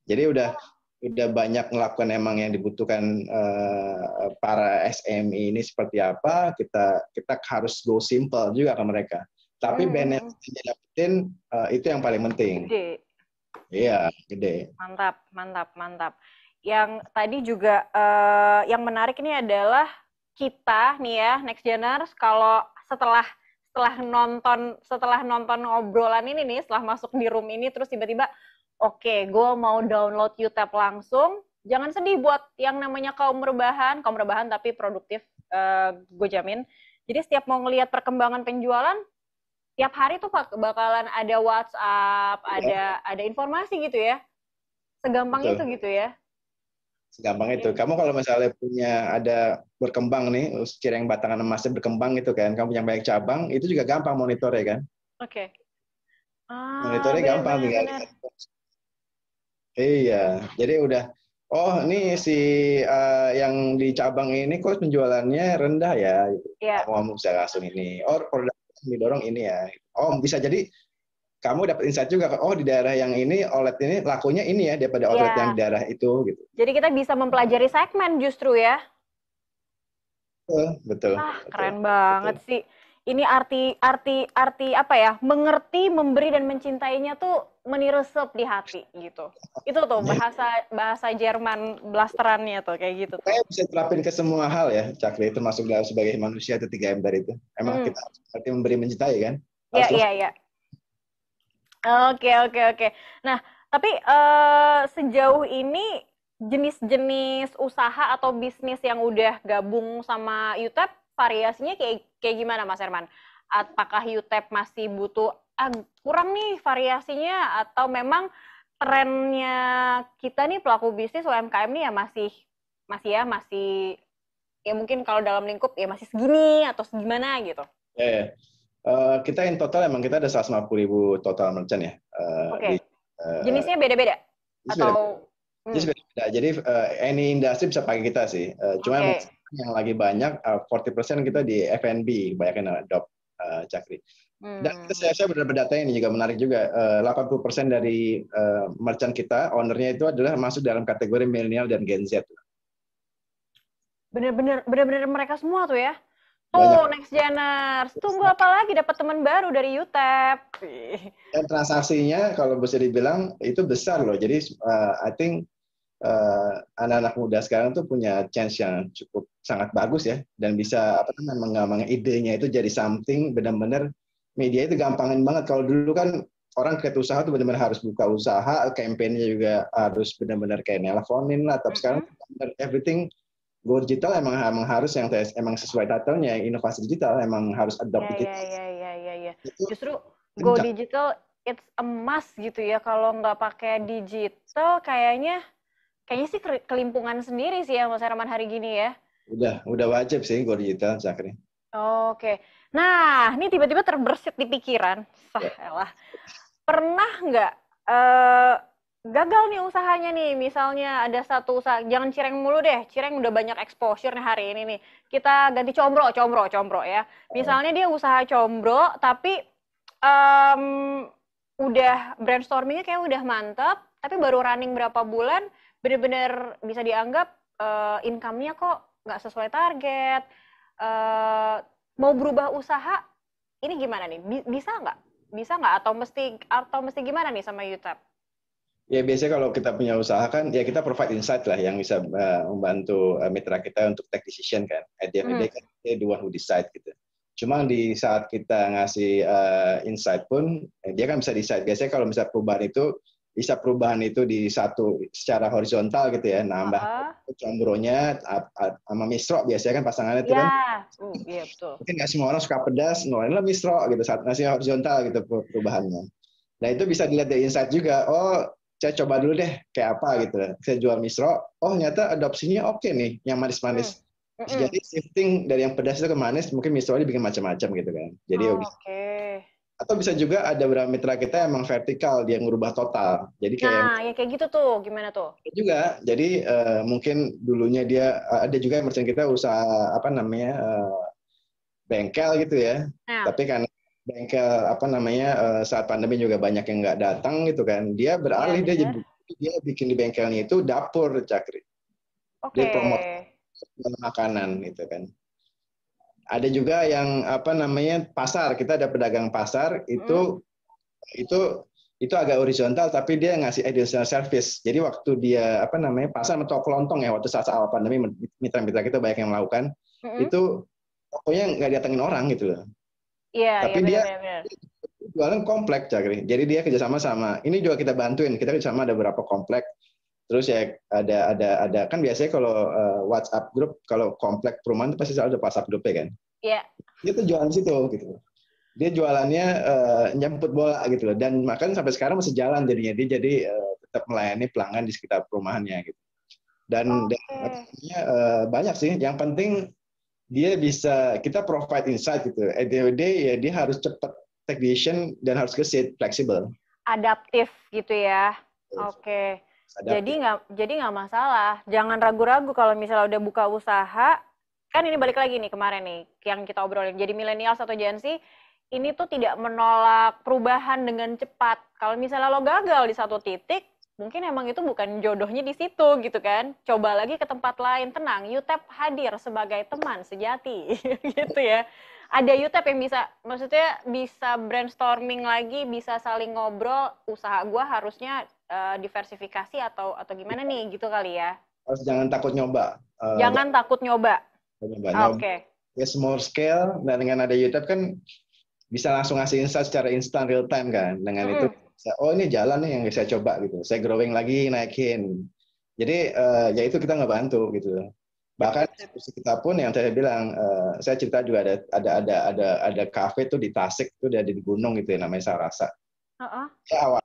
Jadi udah udah banyak melakukan emang yang dibutuhkan uh, para SME ini seperti apa kita kita harus go simple juga ke mereka tapi hmm. benefit yang dapetin uh, eh, itu yang paling penting gede iya gede mantap mantap mantap yang tadi juga uh, yang menarik ini adalah kita nih ya next generation kalau setelah setelah nonton setelah nonton obrolan ini nih setelah masuk di room ini terus tiba-tiba oke okay, gue mau download YouTube langsung jangan sedih buat yang namanya kaum rebahan kaum rebahan tapi produktif uh, eh, gue jamin jadi setiap mau ngelihat perkembangan penjualan tiap hari tuh bakalan ada WhatsApp iya. ada ada informasi gitu ya segampang Betul. itu gitu ya segampang itu. Kamu kalau misalnya punya ada berkembang nih, cireng batangan emasnya berkembang gitu kan, kamu punya banyak cabang, itu juga gampang monitor ya kan? Oke. Okay. Ah, monitornya bener, gampang bener, tinggal bener. Iya, jadi udah oh ini si uh, yang di cabang ini kok penjualannya rendah ya Iya. Yeah. Kamu bisa langsung ini. or oh, produk didorong ini ya. Oh, bisa jadi kamu dapat insight juga oh di daerah yang ini OLED ini lakunya ini ya daripada outlet yeah. yang di daerah itu gitu. Jadi kita bisa mempelajari segmen justru ya. Betul, betul. Ah, keren banget betul. sih. Ini arti arti arti apa ya? Mengerti, memberi dan mencintainya tuh meniresep di hati gitu. Itu tuh iya. bahasa bahasa Jerman blasterannya tuh kayak gitu. Tuh. Saya bisa terapin ke semua hal ya, Cakri, termasuk dalam sebagai manusia itu 3M dari itu. Emang hmm. kita berarti memberi mencintai kan? Iya, iya, iya. Oke, oke, oke. Nah, tapi uh, sejauh ini jenis-jenis usaha atau bisnis yang udah gabung sama UTEP variasinya kayak kayak gimana Mas Herman? Apakah UTEP masih butuh ah, kurang nih variasinya atau memang trennya kita nih pelaku bisnis UMKM nih ya masih masih ya masih ya mungkin kalau dalam lingkup ya masih segini atau segimana gitu. Ya, ya. Uh, kita in total emang kita ada 150 ribu total merchant ya. Uh, Oke. Okay. Uh, eh, Jenisnya beda-beda atau beda Hmm. Jenis beda Jadi uh, any industri bisa pakai kita sih. Uh, cuma okay. yang lagi banyak uh, 40% kita di F&B banyak yang adopt uh, Cakri. Hmm. Dan saya, saya benar-benar data ini juga menarik juga. Eh, puluh 80% dari eh, merchant kita, ownernya itu adalah masuk dalam kategori milenial dan Gen Z. Benar-benar benar-benar mereka semua tuh ya. Oh next geners. Tunggu apa lagi dapat teman baru dari UTEP. Dan transaksinya kalau bisa dibilang itu besar loh. Jadi uh, I think anak-anak uh, muda sekarang tuh punya chance yang cukup sangat bagus ya dan bisa apa namanya mengembangkan idenya itu jadi something benar-benar media itu gampangin banget. Kalau dulu kan orang kreatif usaha tuh benar-benar harus buka usaha, kampanyenya juga harus benar-benar kayak nelfonin lah. Tapi sekarang mm-hmm. everything go digital emang emang harus yang emang sesuai datanya, inovasi digital emang harus adopt yeah, ya, digital. Iya iya iya iya. Justru go digital it's a must gitu ya kalau nggak pakai digital kayaknya kayaknya sih kelimpungan sendiri sih ya Mas Herman hari gini ya. Udah udah wajib sih go digital Zakri. Oke. Okay. Nah, ini tiba-tiba terbersit di pikiran. Salah. Ya. Pernah nggak uh, gagal nih usahanya nih? Misalnya ada satu usaha, jangan cireng mulu deh. Cireng udah banyak exposure nih hari ini nih. Kita ganti combro, combro, combro ya. Misalnya dia usaha combro, tapi um, udah brainstormingnya kayak udah mantep, tapi baru running berapa bulan, bener-bener bisa dianggap uh, income-nya kok nggak sesuai target. Uh, mau berubah usaha ini gimana nih bisa nggak bisa nggak atau mesti atau mesti gimana nih sama YouTube? Ya biasanya kalau kita punya usaha kan ya kita provide insight lah yang bisa uh, membantu uh, mitra kita untuk take decision kan. At the hmm. kan dia the one who decide gitu. Cuma di saat kita ngasih uh, insight pun dia kan bisa decide. Biasanya kalau misalnya perubahan itu bisa perubahan itu di satu secara horizontal gitu ya nambah uh-huh. combronya sama misro biasanya kan pasangannya itu yeah. kan uh, yeah, betul. mungkin nggak semua orang suka pedas nolain lah misro gitu saat nasi horizontal gitu perubahannya nah itu bisa dilihat dari insight juga oh saya coba dulu deh kayak apa gitu saya jual misro oh ternyata adopsinya oke okay nih yang manis-manis hmm. Jadi shifting dari yang pedas itu ke manis, mungkin ini bikin macam-macam gitu kan. Jadi oh, oke. Okay atau bisa juga ada beberapa mitra kita emang vertikal dia ngubah total jadi kayak nah ya kayak gitu tuh gimana tuh iya juga jadi uh, mungkin dulunya dia uh, ada juga merchant kita usaha apa namanya uh, bengkel gitu ya nah. tapi kan bengkel apa namanya uh, saat pandemi juga banyak yang nggak datang gitu kan dia beralih ya, dia jadi dia bikin di bengkelnya itu dapur cakri okay. dia promote makanan gitu kan ada juga yang apa namanya pasar kita ada pedagang pasar itu hmm. itu itu agak horizontal tapi dia ngasih additional service jadi waktu dia apa namanya pasar atau kelontong ya waktu saat awal pandemi mitra-mitra kita banyak yang melakukan hmm. itu pokoknya nggak datengin orang gitu loh yeah, iya, tapi yeah, dia yeah, yeah. jualan komplek jadi dia kerjasama sama ini juga kita bantuin kita kerjasama ada beberapa komplek terus ya ada ada ada kan biasanya kalau uh, WhatsApp grup kalau komplek perumahan itu pasti selalu ada WhatsApp ya kan iya yeah. dia tuh jualan situ gitu dia jualannya uh, nyemput bola gitu loh dan makan sampai sekarang masih jalan jadinya dia jadi uh, tetap melayani pelanggan di sekitar perumahannya gitu dan, okay. dan artinya, uh, banyak sih yang penting dia bisa kita provide insight gitu at ya dia harus cepat technician dan harus ke fleksibel adaptif gitu ya oke okay. Hadapi. Jadi nggak jadi nggak masalah. Jangan ragu-ragu kalau misalnya udah buka usaha, kan ini balik lagi nih kemarin nih yang kita obrolin. Jadi milenial atau Gen Z ini tuh tidak menolak perubahan dengan cepat. Kalau misalnya lo gagal di satu titik, mungkin emang itu bukan jodohnya di situ gitu kan. Coba lagi ke tempat lain, tenang. Yutep hadir sebagai teman sejati gitu ya. Ada Yutep yang bisa, maksudnya bisa brainstorming lagi, bisa saling ngobrol. Usaha gue harusnya Eh, diversifikasi atau atau gimana nih gitu kali ya? Harus jangan takut nyoba. Uh, jangan takut nyoba. Ah, nyoba. Oke. Okay. Ya small scale dan dengan ada YouTube kan bisa langsung ngasih insight secara instan real time kan. Dengan hmm. itu oh ini jalan nih yang saya coba gitu. Saya growing lagi naikin. Jadi uh, ya itu kita nggak bantu gitu. Bahkan kita pun yang saya bilang, uh, saya cerita juga ada ada ada ada ada kafe tuh di Tasik tuh ada di gunung gitu ya namanya Sarasa. Uh -uh. Ya awal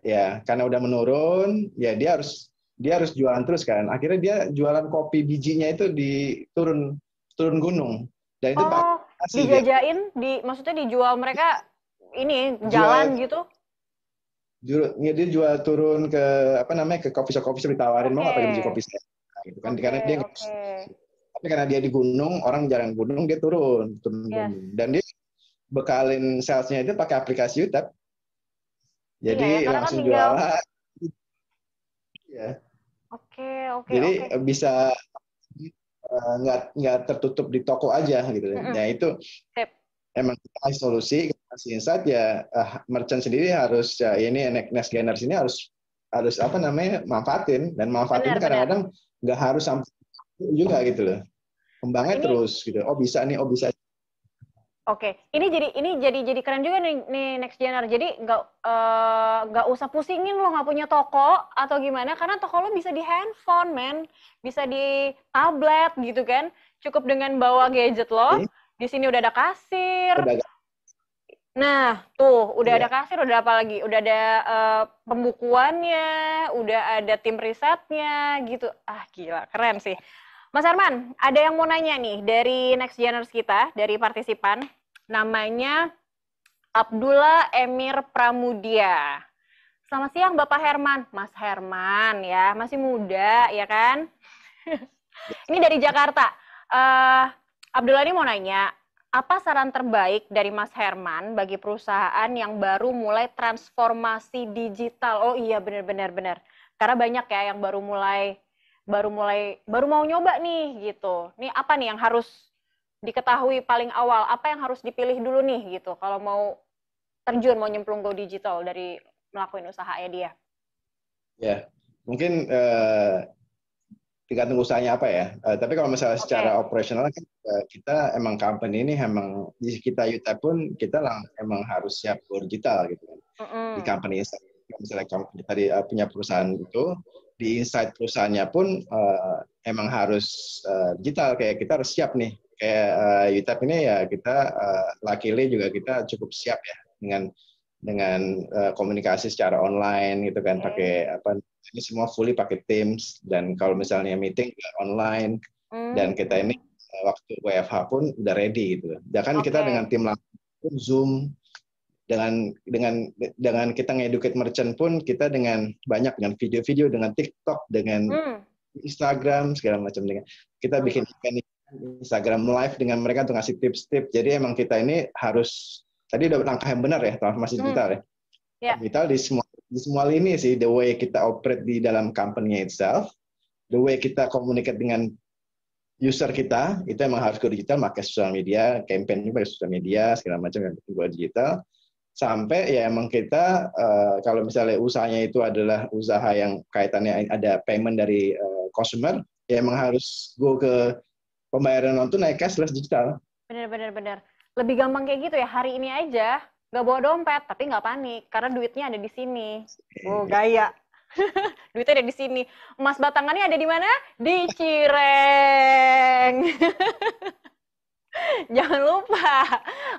ya karena udah menurun ya dia harus dia harus jualan terus kan akhirnya dia jualan kopi bijinya itu di turun turun gunung dan itu oh, dijajain dia. di maksudnya dijual mereka ini jalan jual, gitu ya dia jual turun ke apa namanya ke kopi shop kopi shop ditawarin okay. mau apa biji kopi saya gitu kan okay, karena dia okay. tapi karena dia di gunung orang jarang gunung dia turun turun yeah. gunung dan dia bekalin salesnya itu pakai aplikasi YouTube Iya, Jadi iya, kan langsung tinggal... jualan. Ya. Oke, okay, oke. Okay, Jadi okay. Eh, bisa eh, nggak uh, nggak tertutup di toko aja gitu. Mm -hmm. Nah itu Sip. emang kita solusi, kasih insight ya uh, merchant sendiri harus ya ini next generation ini harus harus apa namanya manfaatin dan manfaatin kadang-kadang nggak harus sampai juga gitu loh. Kembangnya terus gitu. Oh bisa nih, oh bisa Oke, ini jadi ini jadi jadi keren juga nih, nih next gener. Jadi nggak eh, nggak uh, usah pusingin lo nggak punya toko atau gimana, karena toko lo bisa di handphone, man, bisa di tablet gitu kan. Cukup dengan bawa gadget lo, di sini udah ada kasir. Nah, tuh udah iya. ada kasir, udah apa lagi? Udah ada uh, pembukuannya, udah ada tim risetnya gitu. Ah, gila, keren sih. Mas Arman, ada yang mau nanya nih dari Next Geners kita, dari partisipan namanya Abdullah Emir Pramudia. Selamat siang Bapak Herman. Mas Herman ya, masih muda ya kan? ini dari Jakarta. Uh, Abdullah ini mau nanya, apa saran terbaik dari Mas Herman bagi perusahaan yang baru mulai transformasi digital? Oh iya benar-benar benar. Karena banyak ya yang baru mulai baru mulai baru mau nyoba nih gitu. Nih apa nih yang harus diketahui paling awal apa yang harus dipilih dulu nih gitu kalau mau terjun mau nyemplung go digital dari melakukan usaha ya dia? Ya, mungkin uh, eh, tergantung usahanya apa ya. Uh, tapi kalau misalnya okay. secara operasional kan eh, kita emang company ini emang di kita Yuta pun kita lang, emang harus siap go digital gitu kan. Mm -hmm. Di company misalnya company tadi uh, punya perusahaan itu di insight perusahaannya pun uh, emang harus uh, digital kayak kita harus siap nih kayak uh, eh, UTAP ini ya kita uh, luckily juga kita cukup siap ya dengan dengan uh, komunikasi secara online gitu kan hmm. pakai apa ini semua fully pakai Teams dan kalau misalnya meeting online mm. dan kita ini waktu WFH pun udah ready gitu. ya okay. kita dengan tim langsung Zoom dengan dengan dengan kita ngeduket merchant pun kita dengan banyak dengan video-video dengan TikTok dengan mm. Instagram segala macam dengan kita hmm. bikin event Instagram live dengan mereka untuk ngasih tips-tips. Jadi emang kita ini harus tadi udah langkah yang benar ya transformasi hmm. digital ya. Yeah. Digital di semua di semua ini sih the way kita operate di dalam company itself, the way kita communicate dengan user kita itu emang harus ke digital, pakai sosial media, campaign juga pakai sosial media segala macam yang buat digital. Sampai ya emang kita uh, kalau misalnya usahanya itu adalah usaha yang kaitannya ada payment dari uh, eh, customer, ya emang harus go ke pembayaran non tunai cashless digital. Benar benar benar. Lebih gampang kayak gitu ya hari ini aja nggak bawa dompet tapi nggak panik karena duitnya ada di sini. Oh gaya. duitnya ada di sini. Emas batangannya ada di mana? Di Cireng. Jangan lupa.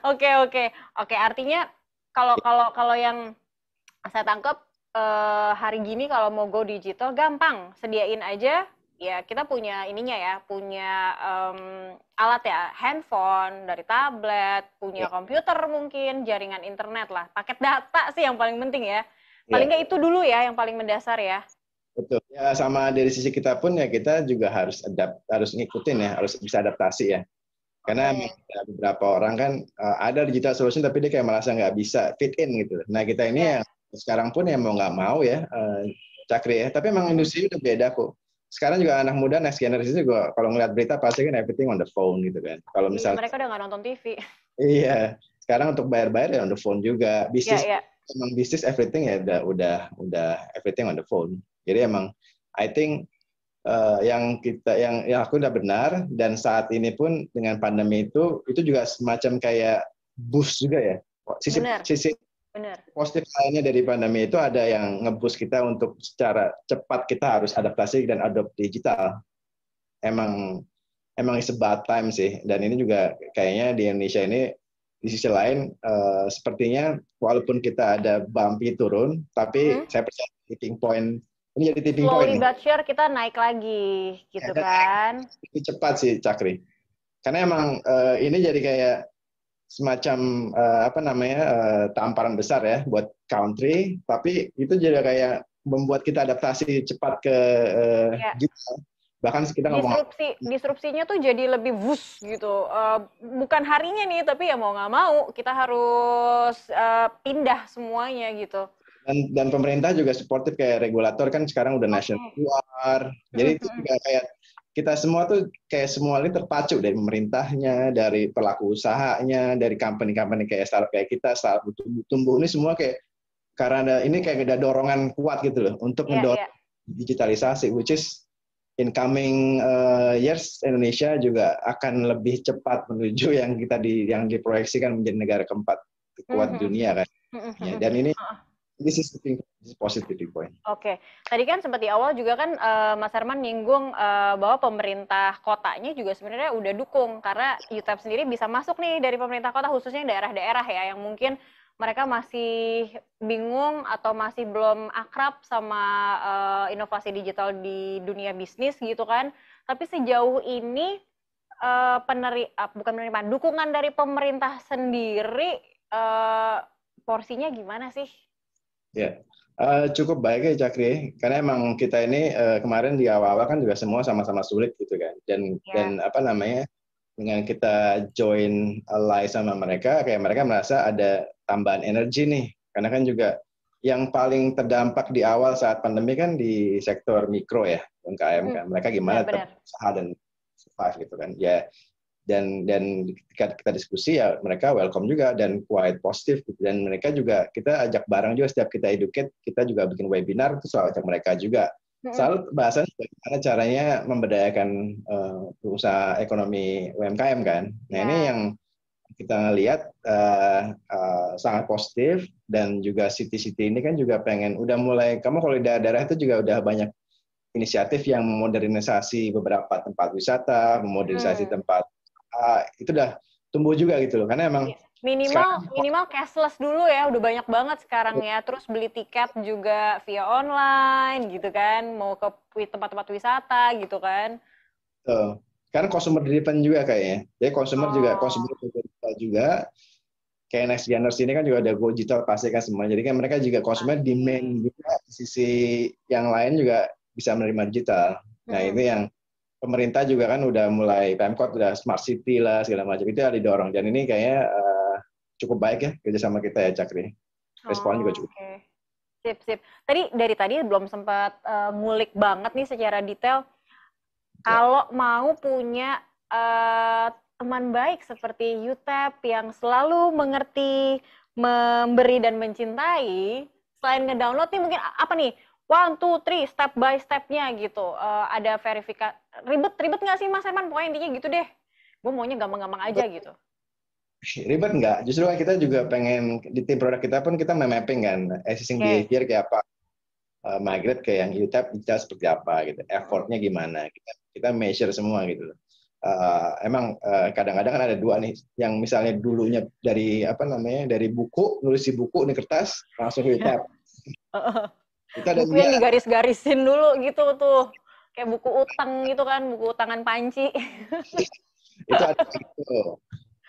Oke oke oke. Artinya kalau kalau kalau yang saya tangkap eh, hari gini kalau mau go digital gampang sediain aja ya kita punya ininya ya, punya um, alat ya, handphone, dari tablet, punya yeah. komputer mungkin, jaringan internet lah, paket data sih yang paling penting ya. ya. Paling nggak yeah. itu dulu ya yang paling mendasar ya. Betul. Ya sama dari sisi kita pun ya kita juga harus adapt, harus ngikutin ya, harus bisa adaptasi ya. Karena okay. beberapa orang kan uh, ada digital solution tapi dia kayak merasa nggak bisa fit in gitu. Nah kita ini yeah. yang sekarang pun ya mau nggak mau ya uh, cakri ya. Tapi emang hmm. industri udah beda kok sekarang juga anak muda next generation juga kalau ngeliat berita pasti kan everything on the phone gitu kan. Kalau iya, misalnya mereka udah nggak nonton TV. Iya, sekarang untuk bayar-bayar ya on the phone juga. Bisnis yeah, yeah. emang bisnis everything ya udah udah udah everything on the phone. Jadi emang I think uh, yang kita yang ya aku udah benar dan saat ini pun dengan pandemi itu itu juga semacam kayak boost juga ya. Sisi Bener. sisi Benar. Positif lainnya dari pandemi itu ada yang ngebus kita untuk secara cepat kita harus adaptasi dan adopt digital. Emang emang is time sih. Dan ini juga kayaknya di Indonesia ini di sisi lain uh, sepertinya walaupun kita ada bumpy turun, tapi hmm. saya percaya tipping point ini jadi tipping Slowly point. Slowly but sure kita naik lagi gitu ya, kan. kan? Itu cepat sih Cakri. Karena emang uh, ini jadi kayak semacam uh, apa namanya uh, tamparan besar ya buat country, tapi itu jadi kayak membuat kita adaptasi cepat ke uh, eh, yeah. Ya. Bahkan kita ngomong disrupsi disrupsinya tuh jadi lebih wus gitu. Uh, bukan harinya nih, tapi ya mau nggak mau kita harus uh, pindah semuanya gitu dan dan pemerintah juga suportif kayak regulator kan sekarang udah national okay. jadi itu juga kayak kita semua tuh kayak semua ini terpacu dari pemerintahnya, dari pelaku usahanya, dari company-company kayak startup kayak kita, startup tumbuh-tumbuh ini semua kayak karena ada, ini kayak ada dorongan kuat gitu loh untuk yeah, mendorong yeah. digitalisasi, which is incoming uh, eh, years Indonesia juga akan lebih cepat menuju yang kita di yang diproyeksikan menjadi negara keempat kuat mm -hmm. dunia kan. Mm -hmm. ya, dan ini mm-hmm this is the thing, this is positive point. Oke, okay. tadi kan seperti awal juga kan uh, Mas Herman nyinggung uh, bahwa pemerintah kotanya juga sebenarnya udah dukung karena UTEP sendiri bisa masuk nih dari pemerintah kota khususnya daerah-daerah ya yang mungkin mereka masih bingung atau masih belum akrab sama uh, inovasi digital di dunia bisnis gitu kan. Tapi sejauh ini uh, peneri uh, bukan penerimaan dukungan dari pemerintah sendiri uh, porsinya gimana sih? Ya, uh, cukup baik ya Cakri, karena emang kita ini uh, kemarin di awal-awal kan juga semua sama-sama sulit gitu kan, dan yeah. dan apa namanya dengan kita join ally sama mereka, kayak mereka merasa ada tambahan energi nih, karena kan juga yang paling terdampak di awal saat pandemi kan di sektor mikro ya UMKM kan hmm. mereka gimana yeah, ya, tetap dan survive gitu kan ya dan dan ketika kita diskusi ya mereka welcome juga dan quite positif gitu. dan mereka juga kita ajak bareng juga setiap kita educate kita juga bikin webinar itu soal ajak mereka juga soal bahasan bagaimana caranya memberdayakan uh, eh, usaha ekonomi UMKM kan nah yeah. ini ya. yang kita lihat uh, uh, sangat positif dan juga city-city ini kan juga pengen udah mulai kamu kalau di daerah-daerah itu juga udah banyak inisiatif yang memodernisasi beberapa tempat wisata, memodernisasi hmm. tempat Ah, itu udah tumbuh juga gitu loh karena emang iya. minimal sekarang, minimal cashless dulu ya udah banyak banget sekarang ya terus beli tiket juga via online gitu kan mau ke tempat-tempat wisata gitu kan tuh karena consumer driven juga kayaknya jadi consumer oh. juga consumer digital juga kayak next generation ini kan juga ada go digital pasti kan semua jadi kan mereka juga consumer demand juga sisi yang lain juga bisa menerima digital nah hmm. itu yang pemerintah juga kan udah mulai Pemkot udah smart city lah segala macam itu yang didorong dan ini kayaknya uh, cukup baik ya kerjasama kita ya Cakri respon oh, juga cukup. Oh, okay. Sip sip. Tadi dari tadi belum sempat uh, ngulik banget nih secara detail ya. kalau mau punya uh, teman baik seperti YouTube yang selalu mengerti, memberi dan mencintai, selain ngedownload nih mungkin apa nih one two three step by stepnya gitu uh, ada verifikasi ribet ribet nggak sih mas Herman pokoknya intinya gitu deh gue maunya gampang-gampang aja gitu ribet nggak justru kan kita juga pengen di tim produk kita pun kita memapping kan existing okay. behavior kayak apa uh, migrate ke yang UTAP digital seperti apa gitu effortnya gimana kita gitu. kita measure semua gitu uh, emang kadang kadang-kadang kan ada dua nih yang misalnya dulunya dari apa namanya dari buku nulis di buku di kertas langsung UTAP oh, oh kita ada yang digaris-garisin dulu gitu tuh. Kayak buku utang gitu kan, buku utangan panci. itu ada itu.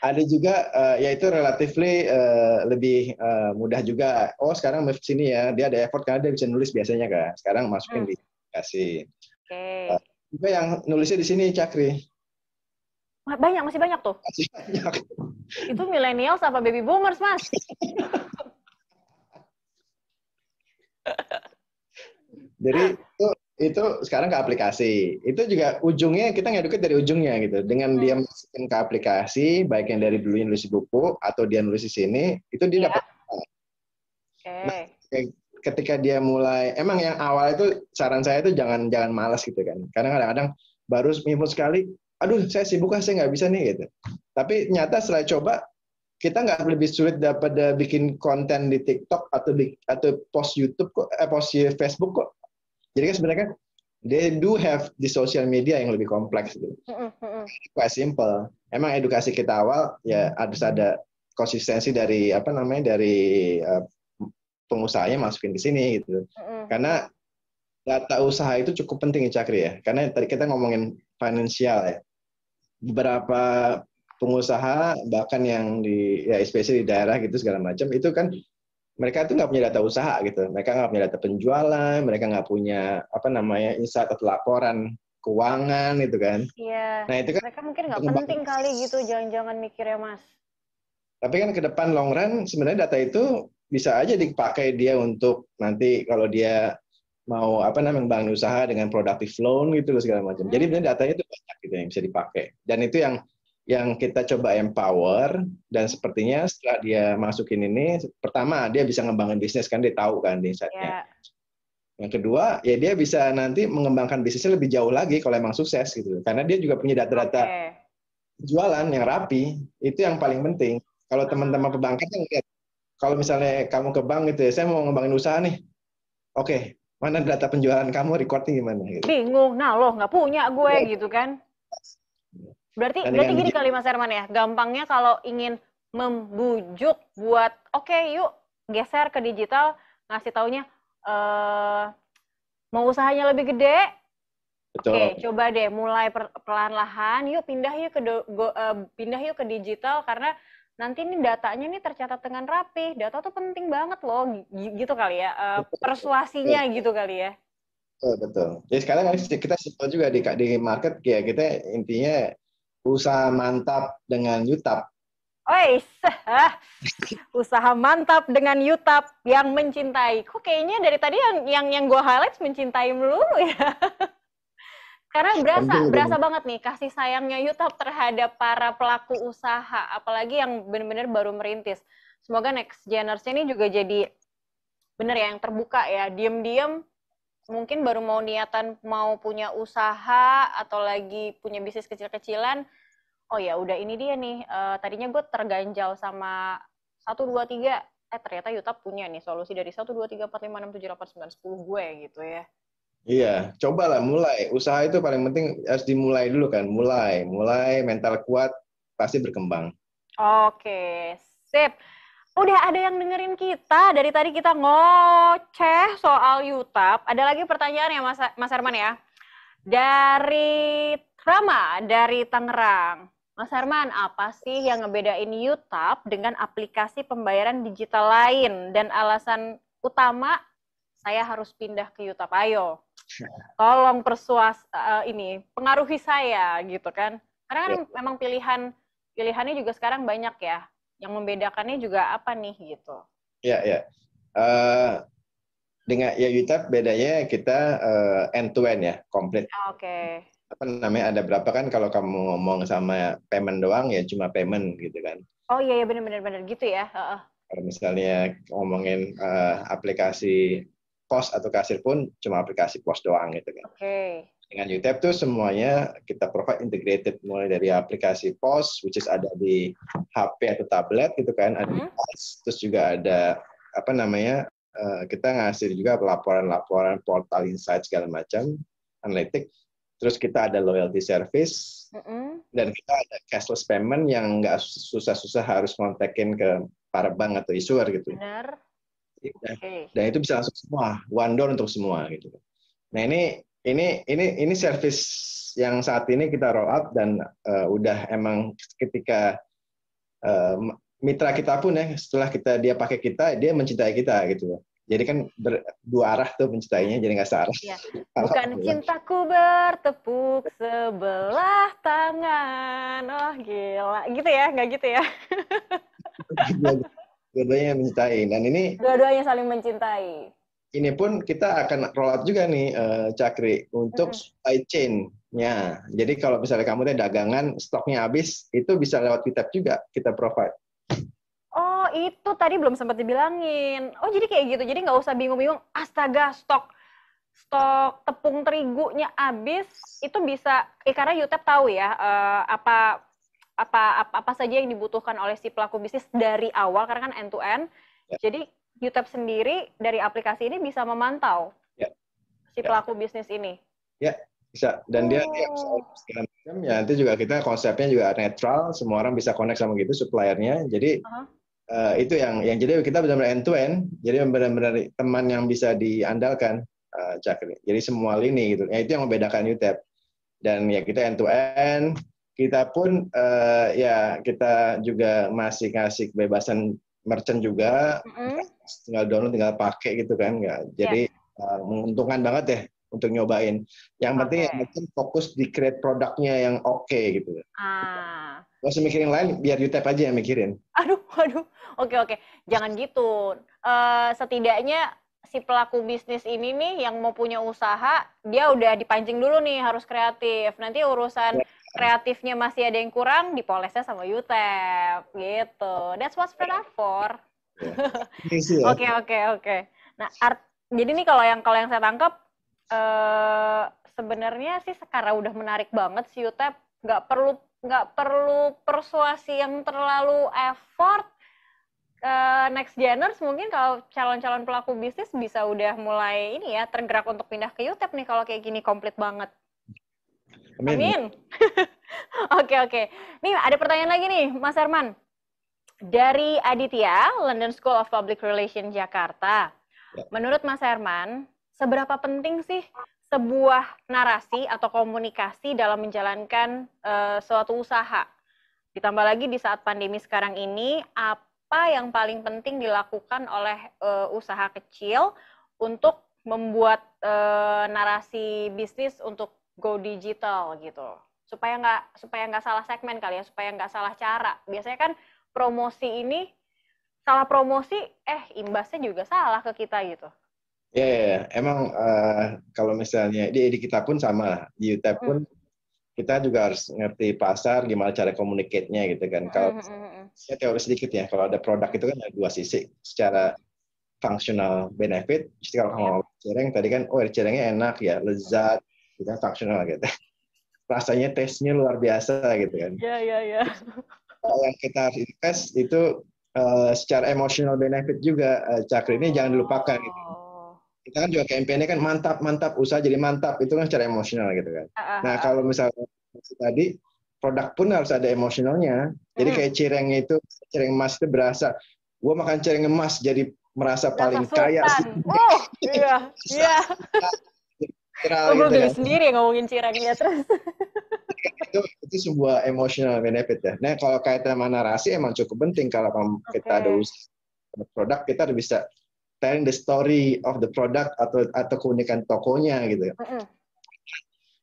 Ada juga uh, ya itu relatifly uh, eh, lebih uh, mudah juga. Oh, sekarang masuk sini ya. Dia ada effort karena dia bisa nulis biasanya kan. Sekarang masukin hmm. di kasih Oke. Okay. Uh, juga yang nulisnya di sini Cakri. Banyak, masih banyak tuh. Masih banyak. Itu milenial apa baby boomers, Mas? Jadi nah. itu itu sekarang ke aplikasi. Itu juga ujungnya kita ngaduknya dari ujungnya gitu. Dengan hmm. dia masukin ke aplikasi, baik yang dari dulu yang nulis buku atau dia nulis di sini, itu dia yeah. dapat. Okay. Nah, ketika dia mulai, emang yang awal itu saran saya itu jangan jangan malas gitu kan. Karena kadang-kadang baru seminggu sekali, aduh saya sibuk ah, saya nggak bisa nih gitu. Tapi nyata setelah coba kita nggak lebih sulit daripada eh, bikin konten di TikTok atau di, atau post YouTube kok, eh, post Facebook kok jadi kan sebenarnya they do have di social media yang lebih kompleks gitu. Quite simple. Emang edukasi kita awal ya harus ada konsistensi dari apa namanya dari uh, pengusahanya masukin ke sini gitu. Karena data usaha itu cukup penting ya Cakri ya. Karena tadi kita ngomongin finansial ya. Beberapa pengusaha bahkan yang di ya especially di daerah gitu segala macam itu kan mereka itu nggak punya data usaha gitu. Mereka nggak punya data penjualan, mereka nggak punya apa namanya insight atau laporan keuangan gitu kan. Iya. Nah itu kan mereka mungkin nggak penting kali gitu, jangan-jangan mikirnya mas. Tapi kan ke depan long run sebenarnya data itu bisa aja dipakai dia untuk nanti kalau dia mau apa namanya bangun usaha dengan productive loan gitu loh segala macam. Hmm. Jadi data datanya itu banyak gitu yang bisa dipakai. Dan itu yang yang kita coba empower dan sepertinya setelah dia masukin ini pertama dia bisa ngembangin bisnis kan dia tahu kan insight-nya. Yeah. Yang kedua, ya dia bisa nanti mengembangkan bisnisnya lebih jauh lagi kalau emang sukses gitu. Karena dia juga punya data-data okay. jualan yang rapi, itu yang paling penting. Kalau teman-teman hmm. pebangkit yang kan lihat, kalau misalnya kamu ke bank gitu ya, saya mau ngembangin usaha nih. Oke, okay, mana data penjualan kamu, recordnya gimana? Gitu. Bingung, nah loh nggak punya gue iya. gitu kan. Iya. Berarti berarti gini kali Mas Herman ya, gampangnya kalau ingin membujuk buat oke okay, yuk geser ke digital ngasih taunya uh, mau usahanya lebih gede Oke, okay, coba deh mulai perlahan-lahan. Yuk pindah yuk ke do, go, uh, pindah yuk ke digital karena nanti ini datanya nih tercatat dengan rapi. Data tuh penting banget loh, gitu kali ya. Uh, persuasinya betul. Iya. gitu kali ya. Betul, betul. Jadi sekarang kan kita simpel juga di di market ya kita intinya usaha mantap dengan Yutap. Oi, usaha mantap dengan Yutap yang mencintai. Kok kayaknya dari tadi yang yang yang gue highlight mencintai melulu ya. Karena berasa berasa banget nih kasih sayangnya Yutap terhadap para pelaku usaha, apalagi yang benar-benar baru merintis. Semoga next generation ini juga jadi bener ya yang terbuka ya, diem-diem mungkin baru mau niatan mau punya usaha atau lagi punya bisnis kecil-kecilan oh ya udah ini dia nih uh, tadinya gue terganjal sama satu dua tiga eh ternyata YouTube punya nih solusi dari satu dua tiga empat lima enam tujuh delapan sembilan sepuluh gue gitu ya iya cobalah mulai usaha itu paling penting harus dimulai dulu kan mulai mulai mental kuat pasti berkembang oke sip Udah ada yang dengerin kita dari tadi kita ngoceh soal YouTube. Ada lagi pertanyaan ya Mas, Mas Herman ya. Dari Rama dari Tangerang. Mas Herman, apa sih yang ngebedain YouTube dengan aplikasi pembayaran digital lain dan alasan utama saya harus pindah ke YouTube? Ayo. Tolong persuas uh, ini, pengaruhi saya gitu kan. Karena kan iya. memang pilihan pilihannya juga sekarang banyak ya yang membedakannya juga apa nih gitu? Ya ya. Uh, dengan ya Yutap bedanya kita uh, eh, end to end ya, komplit. Ah, oke. Okay. Apa namanya ada berapa kan kalau kamu ngomong sama payment doang ya cuma payment gitu kan. Oh iya iya benar benar benar gitu ya. Uh, uh. misalnya ngomongin uh, aplikasi pos atau kasir pun cuma aplikasi pos doang gitu kan. Oke. Okay dengan UTEP tuh semuanya kita provide integrated mulai dari aplikasi POS which is ada di HP atau tablet gitu kan ada hmm. POS, terus juga ada apa namanya eh, kita ngasih juga laporan-laporan portal insight segala macam analitik terus kita ada loyalty service hmm. dan kita ada cashless payment yang nggak susah-susah harus kontakin ke para bank atau issuer gitu Benar. Dan, iya. dan itu bisa langsung semua one door untuk semua gitu nah ini ini ini ini service yang saat ini kita roll out dan uh, udah emang ketika uh, mitra kita pun ya setelah kita dia pakai kita dia mencintai kita gitu loh. jadi kan ber, dua arah tuh mencintainya jadi nggak searah ya. bukan cintaku bertepuk sebelah tangan oh gila gitu ya nggak gitu ya dua-duanya mencintai dan ini dua-duanya saling mencintai ini pun kita akan roll out juga nih uh, Cakri untuk hmm. supply chain-nya. Jadi kalau misalnya kamu teh dagangan stoknya habis, itu bisa lewat kitab juga kita provide. Oh, itu tadi belum sempat dibilangin. Oh, jadi kayak gitu. Jadi nggak usah bingung-bingung, astaga stok stok tepung terigunya habis, itu bisa eh, karena YouTube tahu ya uh, apa apa apa apa saja yang dibutuhkan oleh si pelaku bisnis dari awal karena kan end to end. Ya. Jadi YouTube sendiri dari aplikasi ini bisa memantau ya. si ya. pelaku bisnis ini. Ya, bisa. Dan oh. dia, dia bisa segala Ya, nanti juga kita konsepnya juga netral, semua orang bisa connect sama gitu suppliernya. Jadi uh-huh. uh, itu yang yang jadi kita benar-benar end to end. Jadi benar-benar teman yang bisa diandalkan. Uh, Jadi semua lini gitu. Ya itu yang membedakan YouTube Dan ya kita end to end, kita pun uh, ya kita juga masih ngasih kebebasan merchant juga. Mm -hmm tinggal download tinggal pakai gitu kan nggak iya. jadi yeah. uh, menguntungkan banget ya untuk nyobain yang penting okay. penting fokus di create produknya yang oke okay, gitu ah gak usah mikirin lain biar YouTube aja yang mikirin aduh aduh oke oke jangan gitu uh, setidaknya si pelaku bisnis ini nih yang mau punya usaha dia udah dipancing dulu nih harus kreatif nanti urusan ya. kreatifnya masih ada yang kurang dipolesnya sama Yutep gitu that's what's for Iya. Ya. Oke oke oke. Nah art jadi nih kalau yang kalau yang saya tangkap eh, sebenarnya sih sekarang udah menarik banget si UTEP nggak perlu nggak perlu persuasi yang terlalu effort eh, next geners mungkin kalau calon-calon pelaku bisnis bisa udah mulai ini ya tergerak untuk pindah ke UTEP nih kalau kayak gini komplit banget. Amin. Oke oke. Okay, okay. Nih ada pertanyaan lagi nih Mas Herman. Dari Aditya, London School of Public Relations Jakarta. Ya. Menurut Mas Herman, seberapa penting sih sebuah narasi atau komunikasi dalam menjalankan uh, suatu usaha? Ditambah lagi di saat pandemi sekarang ini, apa yang paling penting dilakukan oleh uh, usaha kecil untuk membuat uh, narasi bisnis untuk go digital gitu? Supaya nggak supaya nggak salah segmen kali ya, supaya nggak salah cara. Biasanya kan promosi ini salah promosi eh imbasnya juga salah ke kita gitu. Ya, yeah, yeah. emang uh, kalau misalnya di, di kita pun sama di UTEP pun hmm. kita juga harus ngerti pasar, gimana cara komunikasinya gitu kan. Kalau hmm. ya teori sedikit ya, kalau ada produk itu kan ada dua sisi, secara functional benefit. Jadi kalau iya. mau yeah. cireng tadi kan, oh cirengnya enak ya, lezat, gitu, functional gitu. Rasanya tesnya luar biasa gitu kan. Iya, yeah, iya, yeah, iya. Yeah yang kita harus invest itu uh, secara emotional benefit juga uh, cakri ini jangan dilupakan gitu. Oh. Kita kan juga kampanye kan mantap mantap usaha jadi mantap itu kan secara emosional gitu kan. Uh, uh, nah ah. kalau misalnya tadi produk pun harus ada emosionalnya. Jadi hmm. kayak cireng itu cireng emas itu berasa gue makan cireng emas jadi merasa paling sultan. kaya. Oh iya iya. iya. oh, gue gitu beli kan. sendiri ngomongin cirengnya terus. itu, itu sebuah emotional benefit ya. Nah kalau kaitan sama narasi emang cukup penting kalau okay. kita ada usaha produk kita udah bisa telling the story of the product atau atau keunikan tokonya gitu. Mm -hmm.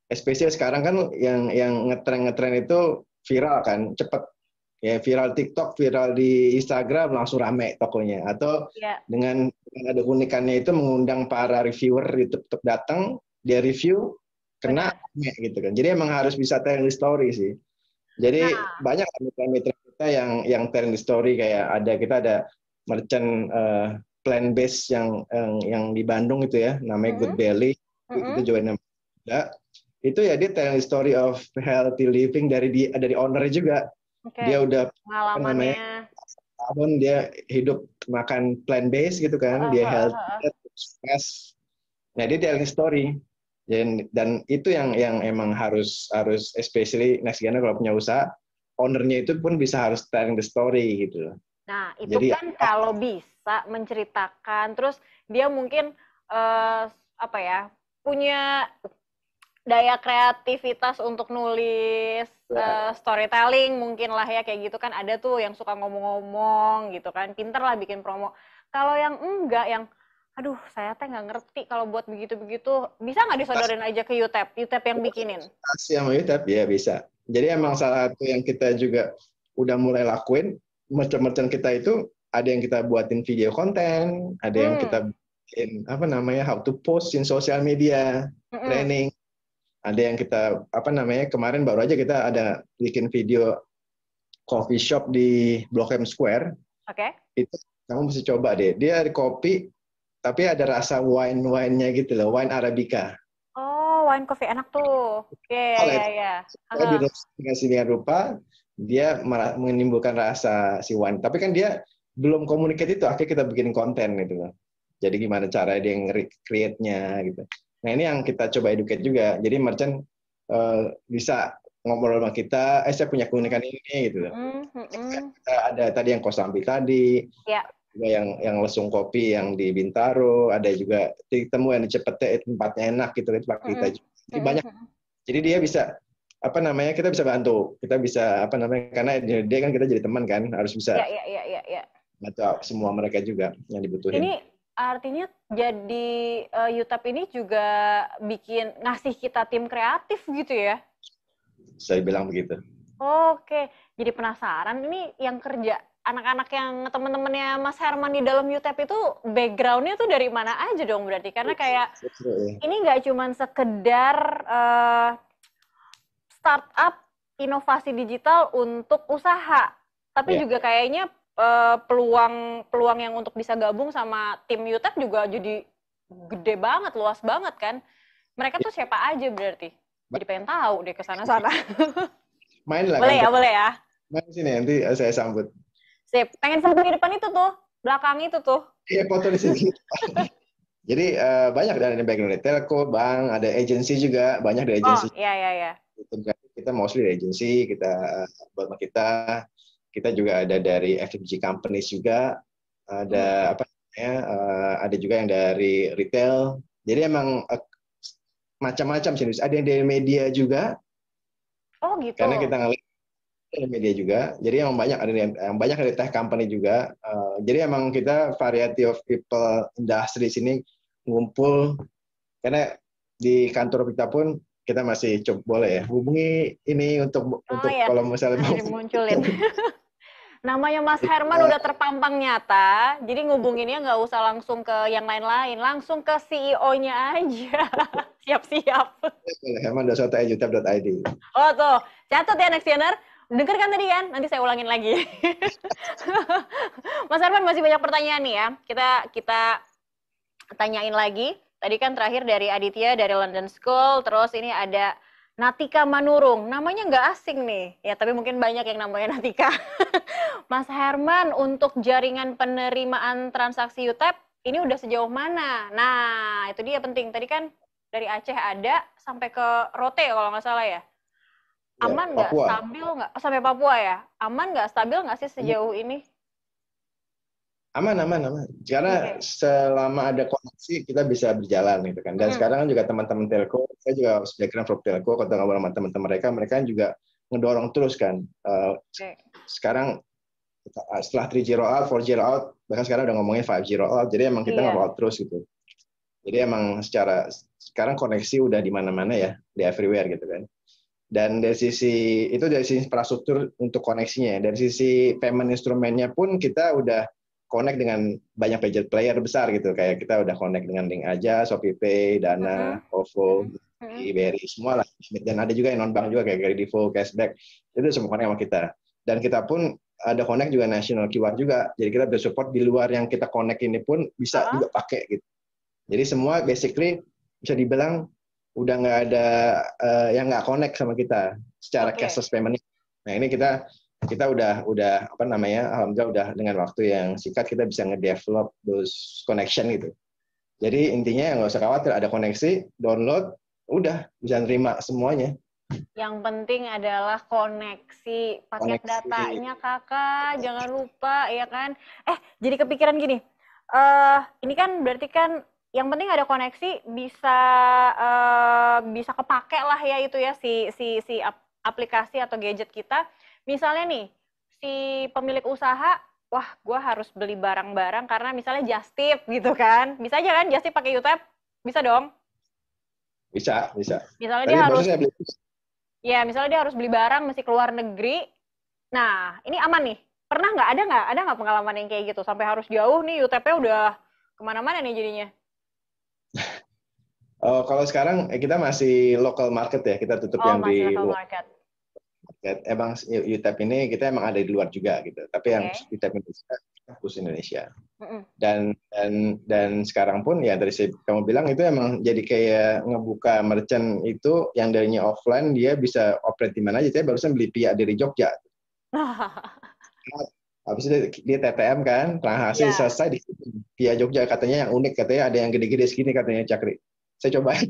Especially sekarang kan yang yang ngetren ngetren itu viral kan cepet ya viral TikTok, viral di Instagram langsung rame tokonya atau yeah. dengan, dengan ada keunikannya itu mengundang para reviewer itu tetap datang dia review kena gitu kan. Jadi emang harus bisa telling the story sih. Jadi nah. banyak kan mitra-mitra kita yang yang telling the story kayak ada kita ada merchant uh, plan base yang, yang yang di Bandung itu ya namanya mm -hmm. Good Belly mm -hmm. itu mm-hmm. join juga. Itu ya dia telling the story of healthy living dari di dari owner juga. Okay. Dia udah namanya tahun dia hidup makan plan base gitu kan, uh -huh. dia healthy, stress. Nah, dia telling story dan itu yang yang emang harus harus especially next gen kalau punya usaha ownernya itu pun bisa harus telling the story gitu nah itu Jadi, kan oh. kalau bisa menceritakan terus dia mungkin uh, apa ya punya daya kreativitas untuk nulis uh, storytelling mungkin lah ya kayak gitu kan ada tuh yang suka ngomong-ngomong gitu kan pinter lah bikin promo kalau yang enggak yang aduh saya teh nggak ngerti kalau buat begitu-begitu bisa nggak disodorin aja ke YouTube YouTube yang bikinin pasti sama UTEP ya bisa jadi emang salah satu yang kita juga udah mulai lakuin merchant-merchant kita itu ada yang kita buatin video konten ada hmm. yang kita bikin apa namanya how to post in social media hmm. training ada yang kita apa namanya kemarin baru aja kita ada bikin video coffee shop di Blok M Square oke okay. itu kamu mesti coba deh dia ada kopi tapi ada rasa wine wine-nya gitu loh, wine arabica. Oh, wine coffee enak tuh. Oke, yeah, iya iya. Kalau ya, ya. dengan di rupa dia menimbulkan rasa si wine. Tapi kan dia belum komunikasi itu, akhirnya kita bikin konten gitu loh. Jadi gimana cara dia create-nya gitu. Nah, ini yang kita coba educate juga. Jadi merchant uh, bisa ngobrol sama kita, eh saya punya keunikan ini gitu loh. Mm, -hmm. Ada tadi yang kosambi tadi, yeah juga yang yang lesung kopi yang di Bintaro, ada juga ditemu yang di eh, tempatnya enak gitu itu Pak kita juga. Jadi banyak. Jadi dia bisa apa namanya kita bisa bantu, kita bisa apa namanya karena dia kan kita jadi teman kan harus bisa. Iya iya iya iya. Ya. Bantu semua mereka juga yang dibutuhin. Ini artinya jadi uh, YouTube ini juga bikin ngasih kita tim kreatif gitu ya? Saya bilang begitu. Oke, jadi penasaran ini yang kerja anak-anak yang teman-temannya Mas Herman di dalam UTEP itu backgroundnya tuh dari mana aja dong berarti karena iya, kayak iya. ini nggak cuma sekedar uh, startup inovasi digital untuk usaha tapi yeah. juga kayaknya uh, peluang peluang yang untuk bisa gabung sama tim UTEP juga jadi gede banget luas banget kan mereka tuh siapa aja berarti jadi pengen tahu deh ke sana sana main lah kan boleh ya boleh ya main sini nanti saya sambut Sip. Pengen foto di depan itu tuh, belakang itu tuh. Iya, foto di sini. Jadi uh, banyak dari background dari telco, bank, ada agensi juga, banyak dari agensi. Oh, iya iya iya. Gitu kan. Kita mostly dari agensi, kita eh, buat kita kita juga ada dari FMG companies juga, ada hmm. apa ya, uh, ada juga yang dari retail. Jadi emang uh, macam-macam sih, ada yang dari media juga. Oh gitu. Karena kita ngelihat ada media juga. Jadi yang banyak ada yang banyak dari tech company juga. Uh, jadi emang kita variety of people industry sini ngumpul karena di kantor kita pun kita masih coba boleh ya hubungi ini untuk oh, untuk ya. kalau misalnya mau munculin. Namanya Mas Herman udah terpampang nyata, jadi ngubunginnya nggak usah langsung ke yang lain-lain, langsung ke CEO-nya aja. Siap-siap. Herman.sotaejutab.id. Oh tuh, catat ya Nextioner Dengar kan tadi kan? Nanti saya ulangin lagi. Mas Arman masih banyak pertanyaan nih ya. Kita kita tanyain lagi. Tadi kan terakhir dari Aditya dari London School, terus ini ada Natika Manurung. Namanya nggak asing nih. Ya, tapi mungkin banyak yang namanya Natika. Mas Herman, untuk jaringan penerimaan transaksi UTEP, ini udah sejauh mana? Nah, itu dia penting. Tadi kan dari Aceh ada sampai ke Rote kalau nggak salah ya. Ya, aman nggak ya, stabil nggak oh, sampai Papua ya aman nggak stabil nggak sih sejauh ini aman aman aman karena okay. selama ada koneksi kita bisa berjalan gitu kan dan hmm. sekarang kan juga teman-teman telco saya juga background from telco ketemu ngobrol sama teman-teman mereka mereka kan juga ngedorong terus kan uh, eh, okay. sekarang eh, setelah 3 roll out 4 roll out bahkan sekarang udah ngomongnya 5 roll out jadi emang kita yeah. ngobrol terus gitu jadi emang secara sekarang koneksi udah di mana-mana ya di everywhere gitu kan dan dari sisi itu dari sisi infrastruktur untuk koneksinya dari sisi payment instrumennya pun kita udah connect dengan banyak budget player besar gitu kayak kita udah connect dengan Link aja, ShopeePay, Dana, mm-hmm. OVO, mm-hmm. IBRI semua lah dan ada juga yang non bank juga kayak Gradivo, Cashback itu semua connect sama kita dan kita pun ada connect juga national keyword juga jadi kita bisa support di luar yang kita connect ini pun bisa uh -huh. juga pakai gitu jadi semua basically bisa dibilang udah nggak ada uh, yang nggak connect sama kita secara okay. cashless payment. Nah ini kita kita udah udah apa namanya alhamdulillah udah dengan waktu yang singkat kita bisa ngedevelop those connection gitu. Jadi intinya nggak usah khawatir ada koneksi, download, udah bisa nerima semuanya. Yang penting adalah koneksi paket koneksi. datanya kakak, jangan lupa ya kan. Eh jadi kepikiran gini, uh, ini kan berarti kan yang penting ada koneksi bisa uh, bisa kepake lah ya itu ya si si si aplikasi atau gadget kita. Misalnya nih si pemilik usaha wah gue harus beli barang-barang karena misalnya just tip gitu kan bisa aja kan just tip pakai YouTube bisa dong bisa bisa misalnya Tadi dia harus ya misalnya dia harus beli barang masih keluar negeri nah ini aman nih pernah nggak ada nggak ada nggak pengalaman yang kayak gitu sampai harus jauh nih UTP udah kemana-mana nih jadinya Oh, kalau sekarang eh, kita masih local market ya, kita tutup oh, yang di local luar. market. Emang eh, UTEP ini kita emang ada di luar juga gitu, tapi okay. yang UTEP Indonesia khusus Indonesia. Mm-hmm. Dan dan dan sekarang pun ya dari kamu bilang itu emang jadi kayak ngebuka merchant itu yang darinya offline dia bisa operate di mana aja. Saya barusan beli pia dari Jogja. Habis itu dia TTM kan, transaksi yeah. Iya. selesai di Pia Jogja katanya yang unik katanya ada yang gede-gede segini katanya Cakri saya cobain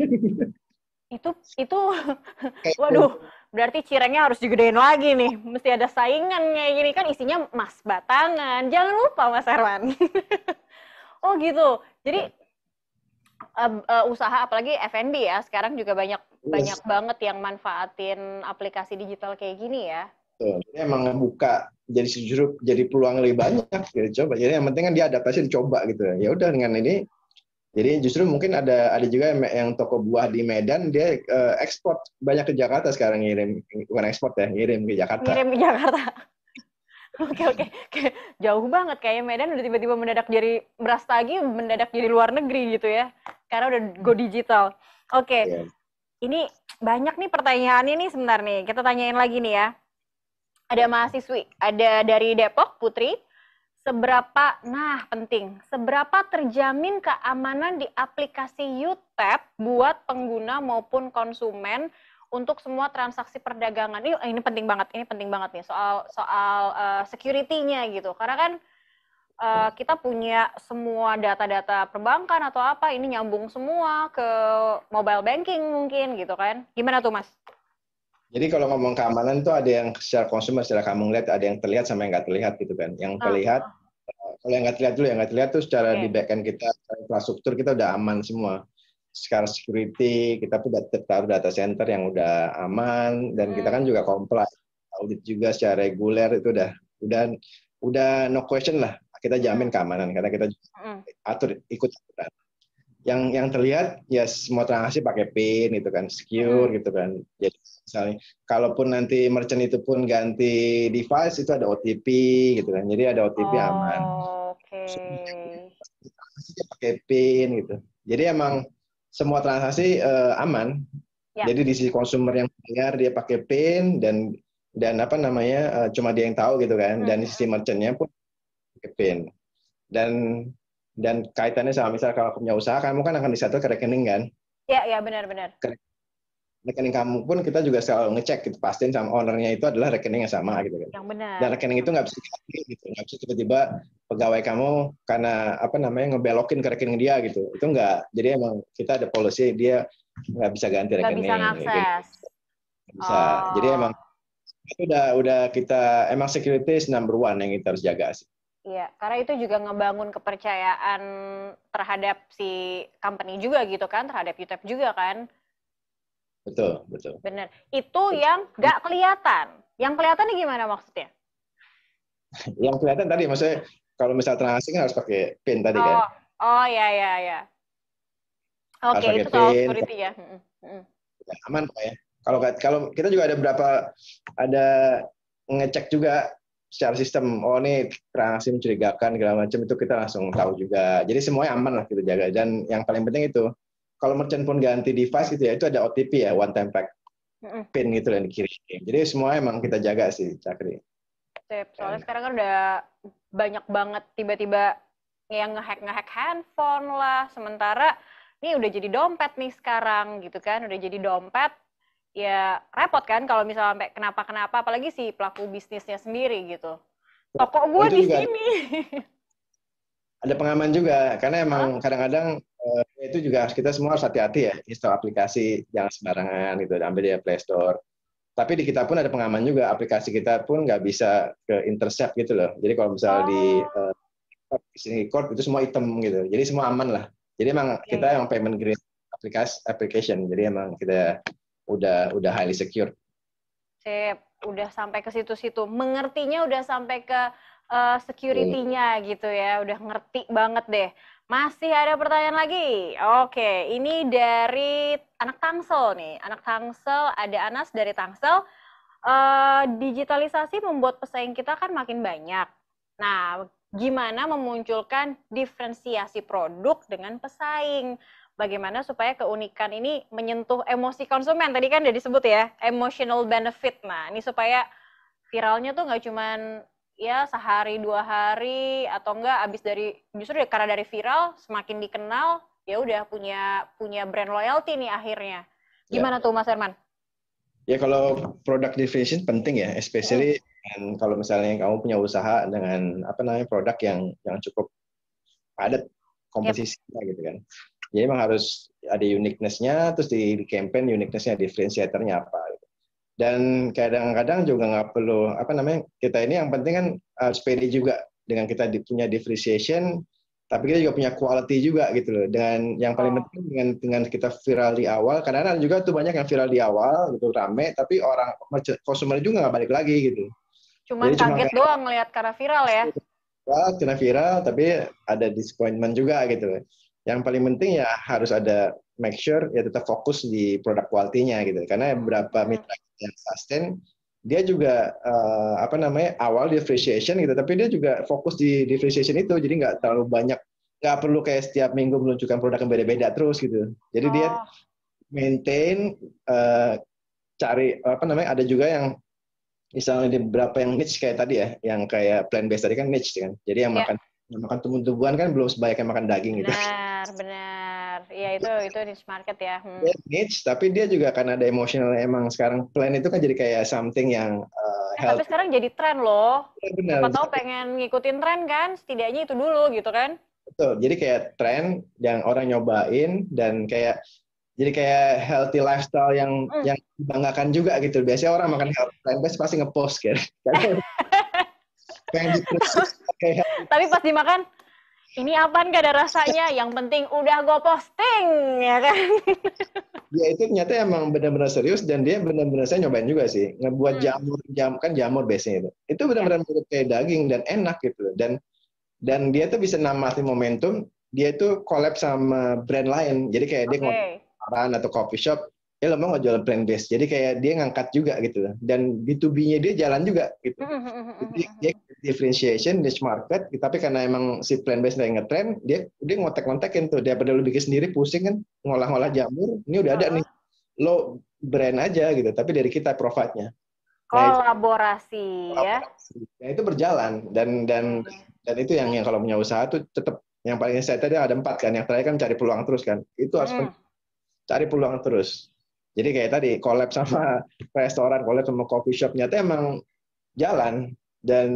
itu itu waduh berarti cirengnya harus digedein lagi nih mesti ada saingannya kayak gini kan isinya mas batangan jangan lupa mas Herman oh gitu jadi uh, uh, usaha apalagi F&B ya sekarang juga banyak yes. banyak banget yang manfaatin aplikasi digital kayak gini ya Jadi emang buka jadi sejuruh, jadi peluang lebih banyak jadi gitu coba. Jadi yang penting kan dia adaptasi dicoba gitu. Ya udah dengan ini jadi justru mungkin ada ada juga yang toko buah di Medan dia uh, ekspor banyak ke Jakarta sekarang ngirim bukan ekspor ya ngirim ke Jakarta. Ngirim ke Jakarta. Oke oke, oke. jauh banget kayaknya Medan udah tiba-tiba mendadak jadi beras lagi mendadak jadi luar negeri gitu ya, karena udah go digital. Oke, okay. Iya. yeah. ini banyak nih pertanyaannya nih sebentar nih, kita tanyain lagi nih ya. Ada mahasiswi, ada dari Depok Putri, Seberapa, nah penting, seberapa terjamin keamanan di aplikasi YouTube buat pengguna maupun konsumen untuk semua transaksi perdagangan ini, ini penting banget, ini penting banget nih soal soal uh, security-nya gitu. Karena kan uh, kita punya semua data-data perbankan atau apa ini nyambung semua ke mobile banking mungkin gitu kan. Gimana tuh Mas? Jadi kalau ngomong keamanan tuh ada yang secara konsumer, secara kamu ngeliat, ada yang terlihat sama yang nggak terlihat gitu kan. Yang ah, terlihat terlihat, ah. kalau yang nggak terlihat dulu, yang nggak terlihat tuh secara okay. di backend kita, infrastruktur kita udah aman semua. Secara security, kita pun udah tetap data center yang udah aman, dan hmm. kita kan hmm. juga comply. Audit juga secara reguler itu udah, udah, udah no question lah. Kita hmm. jamin keamanan, karena kita hmm. atur, ikut aturan. Yang, yang terlihat, ya semua transaksi pakai PIN itu kan, secure gitu kan. Jadi misalnya. Kalaupun nanti merchant itu pun ganti device itu ada OTP gitu kan. Jadi ada OTP oh, aman. Oke. so, pakai PIN gitu. Jadi emang semua transaksi uh, aman. Ya. Jadi di sisi konsumer yang bayar dia pakai PIN dan dan apa namanya uh, cuma dia yang tahu gitu kan. Hmm. Dan di sisi hmm. merchantnya pun pakai PIN. Dan dan kaitannya sama misalnya kalau punya usaha kamu kan akan disetel ke rekening kan? Iya, iya benar-benar rekening kamu pun kita juga selalu ngecek gitu pastiin sama ownernya itu adalah rekening yang sama gitu kan. Yang Dan rekening itu nggak bisa diganti gitu, nggak bisa tiba-tiba pegawai kamu karena apa namanya ngebelokin ke rekening dia gitu. Itu nggak. Jadi emang kita ada polisi dia nggak bisa ganti rekening. Gitu. bisa Gitu. Gak bisa. Oh. Jadi emang itu udah udah kita emang security is number one yang kita harus jaga sih. Iya, karena itu juga ngebangun kepercayaan terhadap si company juga gitu kan, terhadap YouTube juga kan. Betul, betul. Benar. Itu yang nggak kelihatan. Yang kelihatan gimana maksudnya? yang kelihatan tadi maksudnya kalau misal transaksi harus pakai PIN tadi kan? oh. kan. Oh, ya ya ya. Oke, okay, itu soal security ya. Hmm, hmm, hmm. Aman kok ya. Kalau kalau kita juga ada berapa ada ngecek juga secara sistem oh ini transaksi mencurigakan segala macam itu kita langsung tahu juga jadi semuanya aman lah kita jaga dan yang paling penting itu kalau merchant pun ganti device itu ya itu ada OTP ya one time pack pin gitu yang dikirim. Jadi semua emang kita jaga sih Cakri. Sip. Soalnya And... sekarang kan udah banyak banget tiba-tiba yang ngehack ngehack handphone lah. Sementara ini udah jadi dompet nih sekarang gitu kan, udah jadi dompet ya repot kan kalau misalnya sampai kenapa-kenapa apalagi si pelaku bisnisnya sendiri gitu. Toko gue di sini. Ada pengaman juga karena emang kadang-kadang uh, itu juga kita semua harus hati-hati ya install aplikasi jangan sembarangan gitu ambil di Play Store tapi di kita pun ada pengaman juga aplikasi kita pun nggak bisa ke intercept gitu loh jadi kalau misalnya oh. Eh, di uh, sini record itu semua item gitu jadi semua aman lah jadi emang yeah. kita yang iya. payment green aplikasi application jadi emang kita udah udah highly secure Sip, udah sampai ke situ-situ. Mengertinya udah sampai ke uh, security-nya gitu ya. Udah ngerti banget deh. Masih ada pertanyaan lagi. Oke, ini dari anak Tangsel nih. Anak Tangsel, ada Anas dari Tangsel. Uh, digitalisasi membuat pesaing kita kan makin banyak. Nah, gimana memunculkan diferensiasi produk dengan pesaing? Bagaimana supaya keunikan ini menyentuh emosi konsumen? Tadi kan udah disebut ya, emotional benefit. Nah, ini supaya viralnya tuh nggak cuman ya sehari dua hari atau enggak abis dari justru ya karena dari viral semakin dikenal ya udah punya punya brand loyalty nih akhirnya ya. gimana ya. tuh Mas Herman? Ya kalau product division penting ya, especially ya. kalau misalnya kamu punya usaha dengan apa namanya produk yang yang cukup padat komposisinya ya. gitu kan. Jadi memang harus ada uniquenessnya terus di, di campaign uniquenessnya differentiatornya apa. Gitu dan kadang-kadang juga nggak perlu apa namanya kita ini yang penting kan harus eh, pede juga dengan kita punya differentiation tapi kita juga punya quality juga gitu loh Dengan yang paling oh. penting dengan dengan kita viral di awal karena kadang juga tuh banyak yang viral di awal gitu rame tapi orang konsumen juga nggak balik lagi gitu Cuma kaget cuman, doang ngelihat karena viral ya karena viral tapi ada disappointment juga gitu loh yang paling penting ya harus ada make sure ya tetap fokus di produk kualitinya gitu karena hmm. beberapa mitra yang sustain dia juga uh, apa namanya awal differentiation gitu tapi dia juga fokus di differentiation itu jadi nggak terlalu banyak nggak perlu kayak setiap minggu menunjukkan produk yang beda-beda terus gitu jadi oh. dia maintain uh, cari apa namanya ada juga yang misalnya di beberapa yang niche kayak tadi ya yang kayak plan based tadi kan niche kan jadi yang yeah. makan makan tumbuh-tumbuhan kan belum sebanyak yang makan daging gitu benar benar Iya itu itu niche market ya. Hmm. Niche, tapi dia juga kan ada emosional emang sekarang plan itu kan jadi kayak something yang uh, Tapi sekarang jadi tren loh. Ya, benar. Siapa tahu pengen ngikutin tren kan, setidaknya itu dulu gitu kan. Betul. Jadi kayak tren yang orang nyobain dan kayak jadi kayak healthy lifestyle yang hmm. yang dibanggakan juga gitu. Biasanya orang makan healthy plant pasti ngepost kan. pengen Tapi pas dimakan ini apa gak ada rasanya yang penting udah gue posting ya kan dia ya, itu ternyata emang benar-benar serius dan dia benar-benar saya nyobain juga sih ngebuat hmm. jamur jam kan jamur biasanya itu itu benar-benar mirip kayak daging dan enak gitu dan dan dia tuh bisa nambahin momentum dia itu collab sama brand lain jadi kayak okay. dia ngobrol atau coffee shop dia lo mau jual brand base jadi kayak dia ngangkat juga gitu dan B2B-nya dia jalan juga gitu hmm, hmm, hmm, jadi, dia differentiation niche market tapi karena emang si plan based yang ngetren dia dia ngotek ngotekin tuh daripada lu bikin sendiri pusing kan ngolah-ngolah jamur ini udah ada nih lo brand aja gitu tapi dari kita profitnya nah, kolaborasi itu, ya nah, itu berjalan dan dan hmm. dan itu yang yang kalau punya usaha tuh tetap yang paling saya tadi ada empat kan yang terakhir kan cari peluang terus kan itu harus hmm. cari peluang terus jadi kayak tadi collab sama restoran collab sama coffee shop nyata emang jalan dan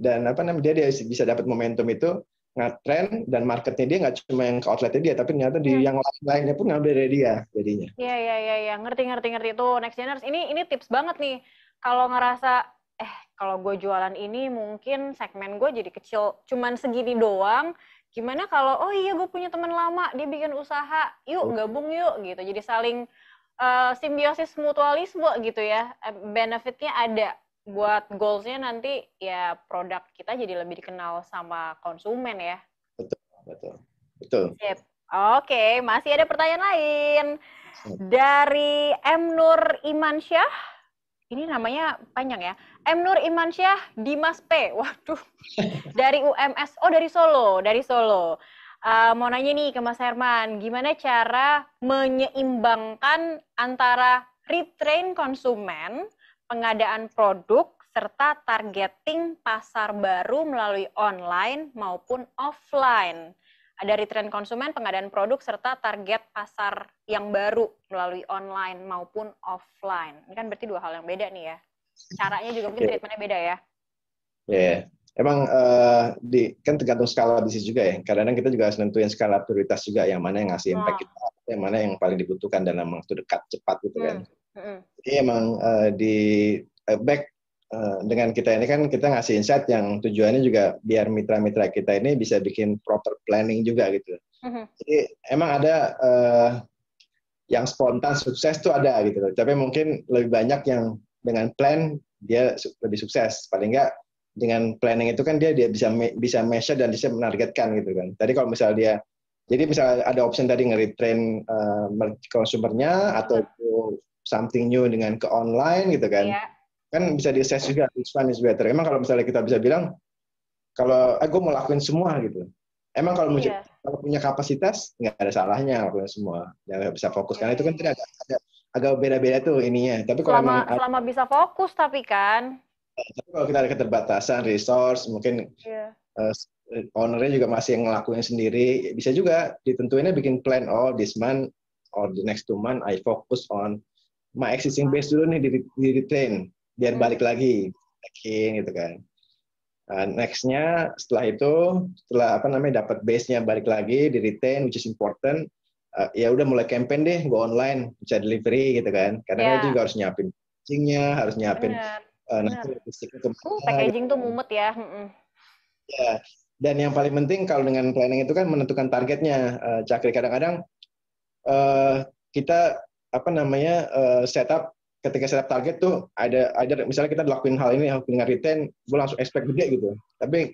dan apa namanya dia, dia bisa dapat momentum itu ngatren dan marketnya dia nggak cuma yang ke outletnya dia tapi ternyata di yeah. Hmm. yang lain-lainnya pun ngambil dari dia jadinya. Iya iya iya ya. ngerti ngerti ngerti itu next geners ini ini tips banget nih kalau ngerasa eh kalau gue jualan ini mungkin segmen gue jadi kecil cuman segini doang gimana kalau oh iya gue punya teman lama dia bikin usaha yuk gabung yuk gitu jadi saling uh, simbiosis mutualisme gitu ya benefitnya ada buat goalsnya nanti ya produk kita jadi lebih dikenal sama konsumen ya. Betul, betul, betul. Oke, Oke, masih ada pertanyaan lain hmm. dari M Nur Iman Syah, Ini namanya panjang ya. M Nur Iman Imansyah Dimas P. Waduh. Dari UMS. Oh, dari Solo, dari Solo. Uh, mau nanya nih ke Mas Herman, gimana cara menyeimbangkan antara retrain konsumen pengadaan produk, serta targeting pasar baru melalui online maupun offline. Ada return konsumen, pengadaan produk, serta target pasar yang baru melalui online maupun offline. Ini kan berarti dua hal yang beda nih ya. Caranya juga mungkin treatmentnya beda ya. Iya. yeah. emang uh, di kan tergantung skala bisnis juga ya. Kadang-kadang kita juga harus nentuin skala prioritas juga yang mana yang ngasih impact oh. kita, yang mana yang paling dibutuhkan dalam waktu dekat cepat gitu kan. hmm. kan. Jadi emang uh, di uh, back uh, dengan kita ini kan kita ngasih insight yang tujuannya juga biar mitra-mitra kita ini bisa bikin proper planning juga gitu. Uh-huh. Jadi emang ada uh, yang spontan sukses tuh ada gitu Tapi mungkin lebih banyak yang dengan plan dia lebih sukses. Paling enggak dengan planning itu kan dia dia bisa bisa measure dan bisa menargetkan gitu kan. Tadi kalau misalnya dia jadi misalnya ada option tadi nge-retrain uh, consumer-nya atau something new dengan ke online gitu kan. Yeah. Kan bisa di assess juga which one is better. Emang kalau misalnya kita bisa bilang kalau eh, gue mau lakuin semua gitu. Emang kalau yeah. Iya. kalau punya kapasitas nggak ada salahnya lakuin semua. Ya bisa fokus karena itu kan tidak agak ada agak beda-beda tuh ininya. Tapi kalau selama, emang, selama bisa fokus tapi kan. Iya, tapi kalau kita ada keterbatasan resource mungkin yeah. Iya. uh, ownernya juga masih yang ngelakuin sendiri bisa juga ditentuinnya bikin plan oh this month or the next two month I focus on my existing base dulu nih di, di, biar hmm. balik lagi yakin gitu kan uh, nextnya setelah itu setelah apa namanya dapat base nya balik lagi di retrain which is important uh, ya udah mulai campaign deh gue online bisa delivery gitu kan karena yeah. juga harus nyiapin packagingnya harus nyiapin uh, nanti logistik itu uh, packaging gitu. tuh mumet ya mm -mm. ya dan yang paling penting kalau dengan planning itu kan menentukan targetnya uh, cakri kadang-kadang kita apa namanya uh, setup ketika setup target tuh ada ada misalnya kita lakuin hal ini dengan retain gue langsung expect gede gitu tapi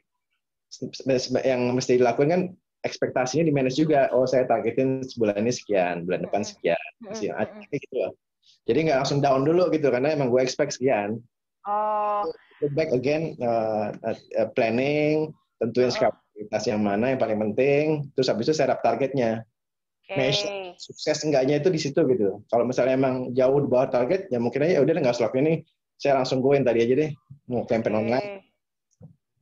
yang mesti dilakuin kan ekspektasinya di manage juga oh saya targetin sebulan ini sekian bulan depan sekian masih ah, gitu jadi nggak langsung down dulu gitu karena emang gue expect sekian oh back again uh, uh, planning tentuin oh. skala prioritas yang mana yang paling penting terus habis itu setup targetnya okay sukses enggaknya itu di situ gitu. Kalau misalnya emang jauh di bawah target, ya mungkin aja ya udah nggak slot ini, saya langsung goin tadi aja deh, mau campaign okay. online.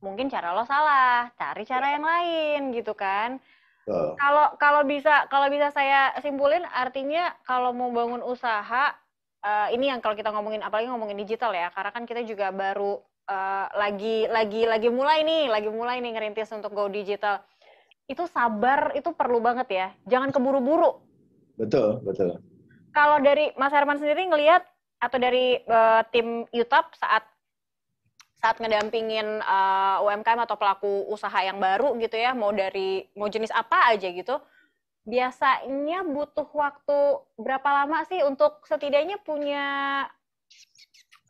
Mungkin cara lo salah, cari cara yang lain gitu kan. Kalau so. kalau bisa kalau bisa saya simpulin artinya kalau mau bangun usaha uh, ini yang kalau kita ngomongin apalagi ngomongin digital ya karena kan kita juga baru uh, lagi lagi lagi mulai nih lagi mulai nih ngerintis untuk go digital itu sabar itu perlu banget ya jangan keburu-buru Betul, betul. Kalau dari Mas Herman sendiri ngelihat atau dari uh, tim YouTube saat saat ngedampingin uh, eh, UMKM atau pelaku usaha yang baru gitu ya, mau dari mau jenis apa aja gitu, biasanya butuh waktu berapa lama sih untuk setidaknya punya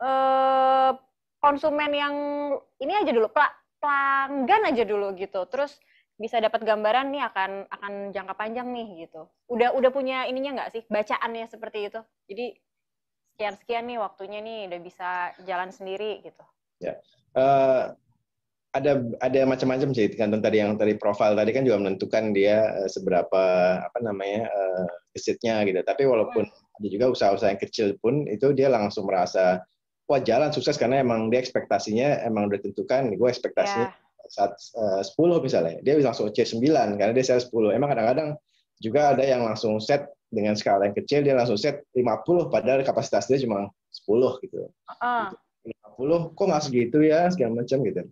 uh, konsumen yang ini aja dulu pelanggan aja dulu gitu, terus bisa dapat gambaran nih akan akan jangka panjang nih gitu. Udah udah punya ininya nggak sih bacaannya seperti itu. Jadi sekian sekian nih waktunya nih udah bisa jalan sendiri gitu. Ya. Uh, ada ada macam-macam sih tergantung tadi yang tadi profil tadi kan juga menentukan dia eh, seberapa apa namanya uh, gitu. Tapi walaupun hmm. ada juga usaha-usaha yang kecil pun itu dia langsung merasa wah jalan sukses karena emang dia ekspektasinya emang udah tentukan gue ekspektasinya yeah saat eh, uh, 10 misalnya, dia bisa langsung C9 karena dia sel 10. Emang kadang-kadang juga ada yang langsung set dengan skala yang kecil dia langsung set 50 padahal kapasitas dia cuma 10 gitu. Ah. gitu. Uh. 50 kok nggak segitu ya segala macam gitu.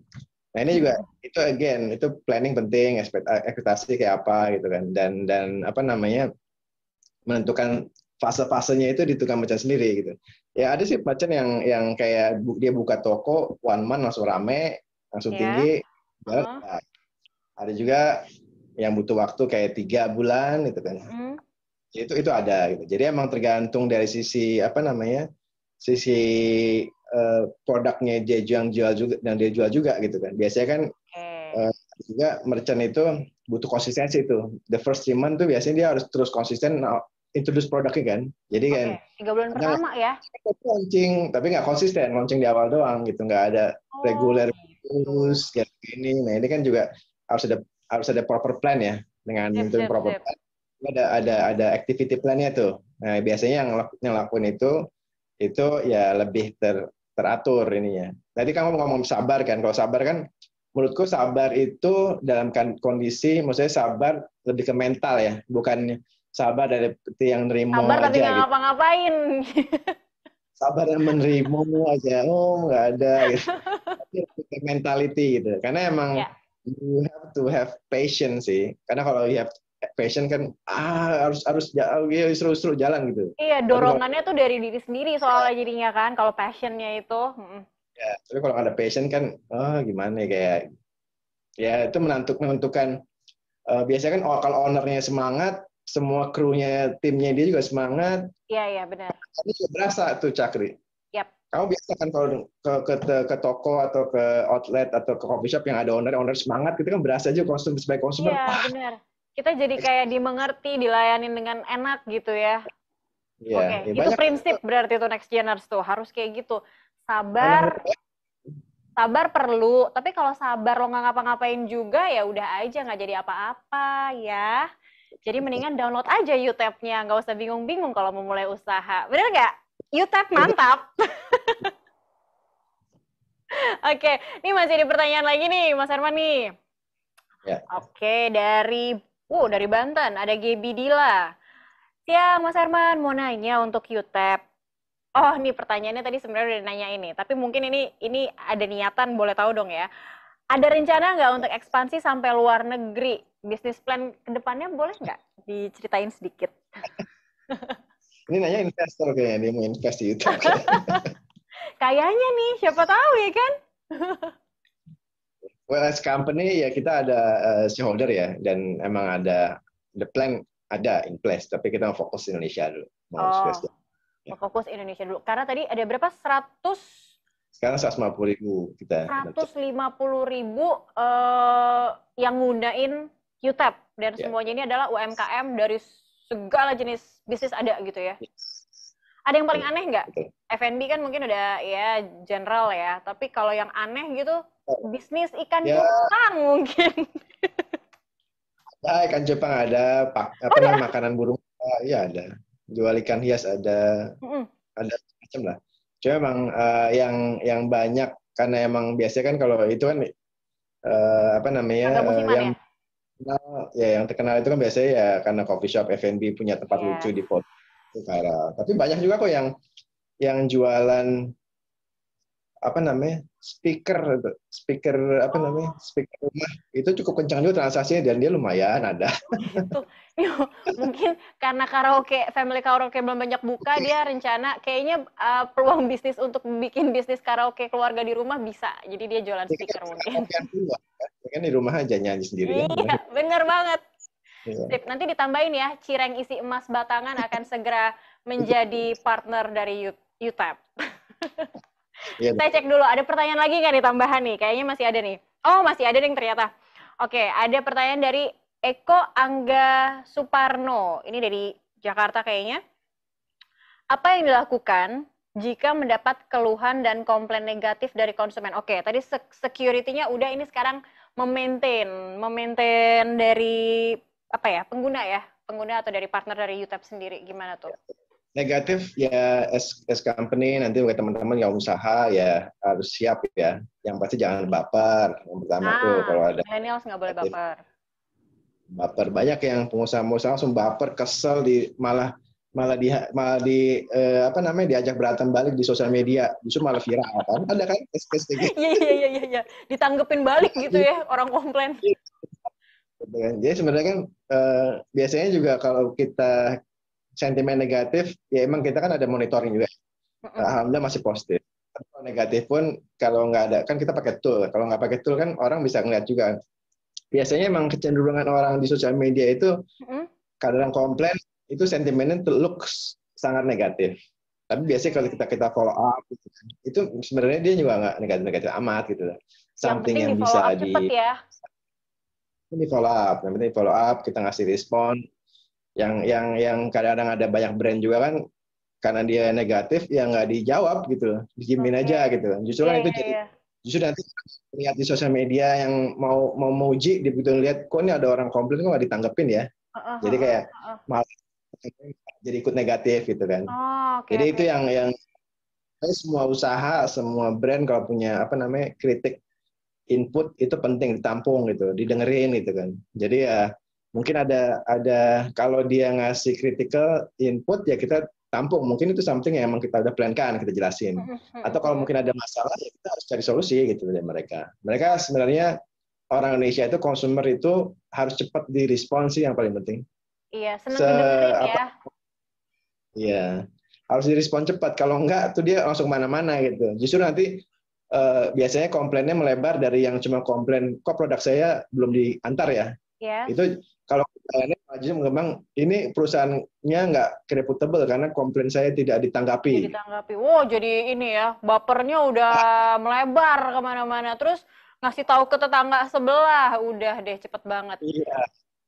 Nah ini juga itu again itu planning penting eh, ekspektasi kayak apa gitu kan dan dan apa namanya menentukan fase-fasenya itu ditukar macam sendiri gitu. Ya ada sih macam yang yang kayak dia buka toko one man langsung rame langsung yeah. tinggi Nah, ada juga yang butuh waktu kayak tiga bulan gitu kan. -huh. Hmm. Ya, itu itu ada gitu. Jadi emang tergantung dari sisi apa namanya? sisi uh, produknya dia yang jual juga dan dia jual juga gitu kan. Biasanya kan okay. uh, eh, juga merchant itu butuh konsistensi itu. The first three month tuh biasanya dia harus terus konsisten nah, introduce produknya kan. Jadi okay. kan tiga bulan pertama ya. Launching tapi nggak konsisten, launching di awal doang gitu, nggak ada oh. reguler iya terus kayak ini nah ini kan juga harus ada harus ada proper plan ya dengan yep, itu proper yep. plan ada ada ada activity plannya tuh nah biasanya yang yang lakuin itu itu ya lebih ter teratur ini ya. tadi kamu ngomong sabar kan kalau sabar kan menurutku sabar itu dalam kan, kondisi maksudnya sabar lebih ke mental ya bukan sabar dari yang nerima sabar aja, tapi nggak gitu. ngapa-ngapain sabar dan menerima aja oh nggak ada gitu. mentality gitu karena emang yeah. you have to have patience sih karena kalau you have patience kan ah harus harus oh, ya seru seru jalan gitu iya dorongannya tuh dari diri sendiri soalnya jadinya kan kalau passionnya itu ya tapi kalau ada passion kan oh gimana ya kayak ya itu menentuk menentukan uh, biasanya kan oh, kalau ownernya semangat semua krunya timnya dia juga semangat Iya, iya, benar. Tapi berasa tuh Cakri. Yep. Kamu biasa kan kalau ke, ke, ke, ke toko atau ke outlet atau ke coffee shop yang ada owner, owner semangat kita gitu kan berasa aja konsumen sebagai konsumen. Iya, benar. Kita jadi kayak dimengerti, dilayanin dengan enak gitu ya. Iya. Oke, okay. ya, itu prinsip itu. Kan. berarti tuh next geners tuh harus kayak gitu. Sabar. Ya. Sabar perlu, tapi kalau sabar lo nggak ngapa-ngapain juga ya udah aja nggak jadi apa-apa ya. Jadi mendingan download aja youtube nya nggak usah bingung-bingung kalau mau mulai usaha. Bener nggak? YouTube mantap. Oke, ini masih ada pertanyaan lagi nih, Mas Herman nih. Ya. Oke, dari uh, dari Banten ada Gaby Dila. Ya, Mas Herman, mau nanya untuk YouTube. Oh, nih pertanyaannya tadi sebenarnya udah nanya ini, tapi mungkin ini ini ada niatan boleh tahu dong ya. Ada rencana nggak untuk ekspansi sampai luar negeri? Bisnis plan kedepannya boleh nggak diceritain sedikit? Ini nanya investor kayaknya, dia mau invest di YouTube. kayaknya nih, siapa tahu ya kan? well, as company ya kita ada eh, shareholder ya, dan emang ada the plan ada in place, tapi kita fokus Indonesia dulu. Mau oh, ya. fokus Indonesia dulu. Karena tadi ada berapa? 100 sekarang 150 ribu kita. 150 ribu uh, yang ngundain YouTube dan yeah. semuanya ini adalah UMKM dari segala jenis bisnis ada gitu ya. ya. Ada yang paling aneh nggak? Okay. F&B kan mungkin udah ya general ya, tapi kalau yang aneh gitu oh. bisnis ikan ya. Jepang mungkin. Ada ikan Jepang ada, pak, oh, apa oh, makanan burung, ya ada. Jual ikan hias ada, mm -mm. ada macam lah cuma emang uh, yang yang banyak karena emang biasanya kan kalau itu kan uh, apa namanya uh, yang ya? ya yang terkenal itu kan biasanya ya karena coffee shop F&B punya tempat yeah. lucu di kota Tapi banyak juga kok yang yang jualan apa namanya speaker speaker apa namanya oh. speaker rumah itu cukup kencang juga transaksinya dan dia lumayan ada mungkin karena karaoke family karaoke belum banyak buka dia rencana kayaknya uh, peluang bisnis untuk bikin bisnis karaoke keluarga di rumah bisa jadi dia jualan speaker mungkin kan? kan di rumah aja nyanyi sendiri iya ya. bener banget iya. Sip, nanti ditambahin ya cireng isi emas batangan akan segera menjadi partner dari UTAP Iya, kita Saya cek dulu, ada pertanyaan lagi nggak nih tambahan nih? Kayaknya masih ada nih. Oh, masih ada nih ternyata. Oke, ada pertanyaan dari Eko Angga Suparno. Ini dari Jakarta kayaknya. Apa yang dilakukan jika mendapat keluhan dan komplain negatif dari konsumen? Oke, tadi security-nya udah ini sekarang memaintain, memaintain dari apa ya pengguna ya pengguna atau dari partner dari YouTube sendiri gimana tuh? Ya, negatif ya as, as company nanti buat teman-teman yang usaha ya harus siap ya. Yang pasti jangan baper. Yang pertama ah, tuh kalau ada millennials nggak boleh baper. Baper banyak yang pengusaha-pengusaha langsung baper, kesel di malah malah di malah di eh, apa namanya diajak berantem balik di sosial media justru malah viral kan ada kan kes kes gitu iya, iya iya iya iya ditanggepin balik gitu ya orang komplain iya. gitu kan. jadi sebenarnya kan eh, biasanya juga kalau kita sentimen negatif ya emang kita kan ada monitoring juga alhamdulillah masih positif kalau negatif pun kalau nggak ada kan kita pakai tool kalau nggak pakai tool kan orang bisa ngeliat juga biasanya emang kecenderungan orang di sosial media itu kadang komplain itu sentimennya looks sangat negatif tapi biasanya kalau kita kita follow up gitu kan, itu sebenarnya dia juga nggak negatif negatif amat gitu something yang, ya. yang bisa di ya. di follow up yang penting follow up kita ngasih respon yang yang yang kadang-kadang ada banyak brand juga kan karena dia negatif ya nggak dijawab gitu dijamin okay. aja gitu justru yeah, kan iya, itu yeah, jadi yeah. justru nanti lihat di sosial media yang mau mau muji dibutuhin lihat kok ini ada orang komplain kok nggak ditanggepin ya uh uh, jadi kayak uh uh. malah jadi ikut negatif gitu kan oh, okay, jadi okay. itu yang yang semua usaha semua brand kalau punya apa namanya kritik input itu penting ditampung gitu didengerin gitu kan jadi ya mungkin ada ada kalau dia ngasih critical input ya kita tampung mungkin itu something yang emang kita udah plan kan kita jelasin mm-hmm, mm-hmm. atau kalau mungkin ada masalah ya kita harus cari solusi gitu dari mereka mereka sebenarnya orang Indonesia itu konsumer itu harus cepat diresponsi yang paling penting iya senang Se ya iya harus direspon cepat kalau enggak tuh dia langsung mana-mana gitu justru nanti uh, biasanya komplainnya melebar dari yang cuma komplain kok produk saya belum diantar ya. Yeah. Itu karena Pak Jim memang ini perusahaannya nggak kreputable karena komplain saya tidak ditanggapi. Tidak ditanggapi. Wow, oh, jadi ini ya bapernya udah ah. melebar kemana-mana. Terus ngasih tahu ke tetangga sebelah, udah deh cepet banget. Iya.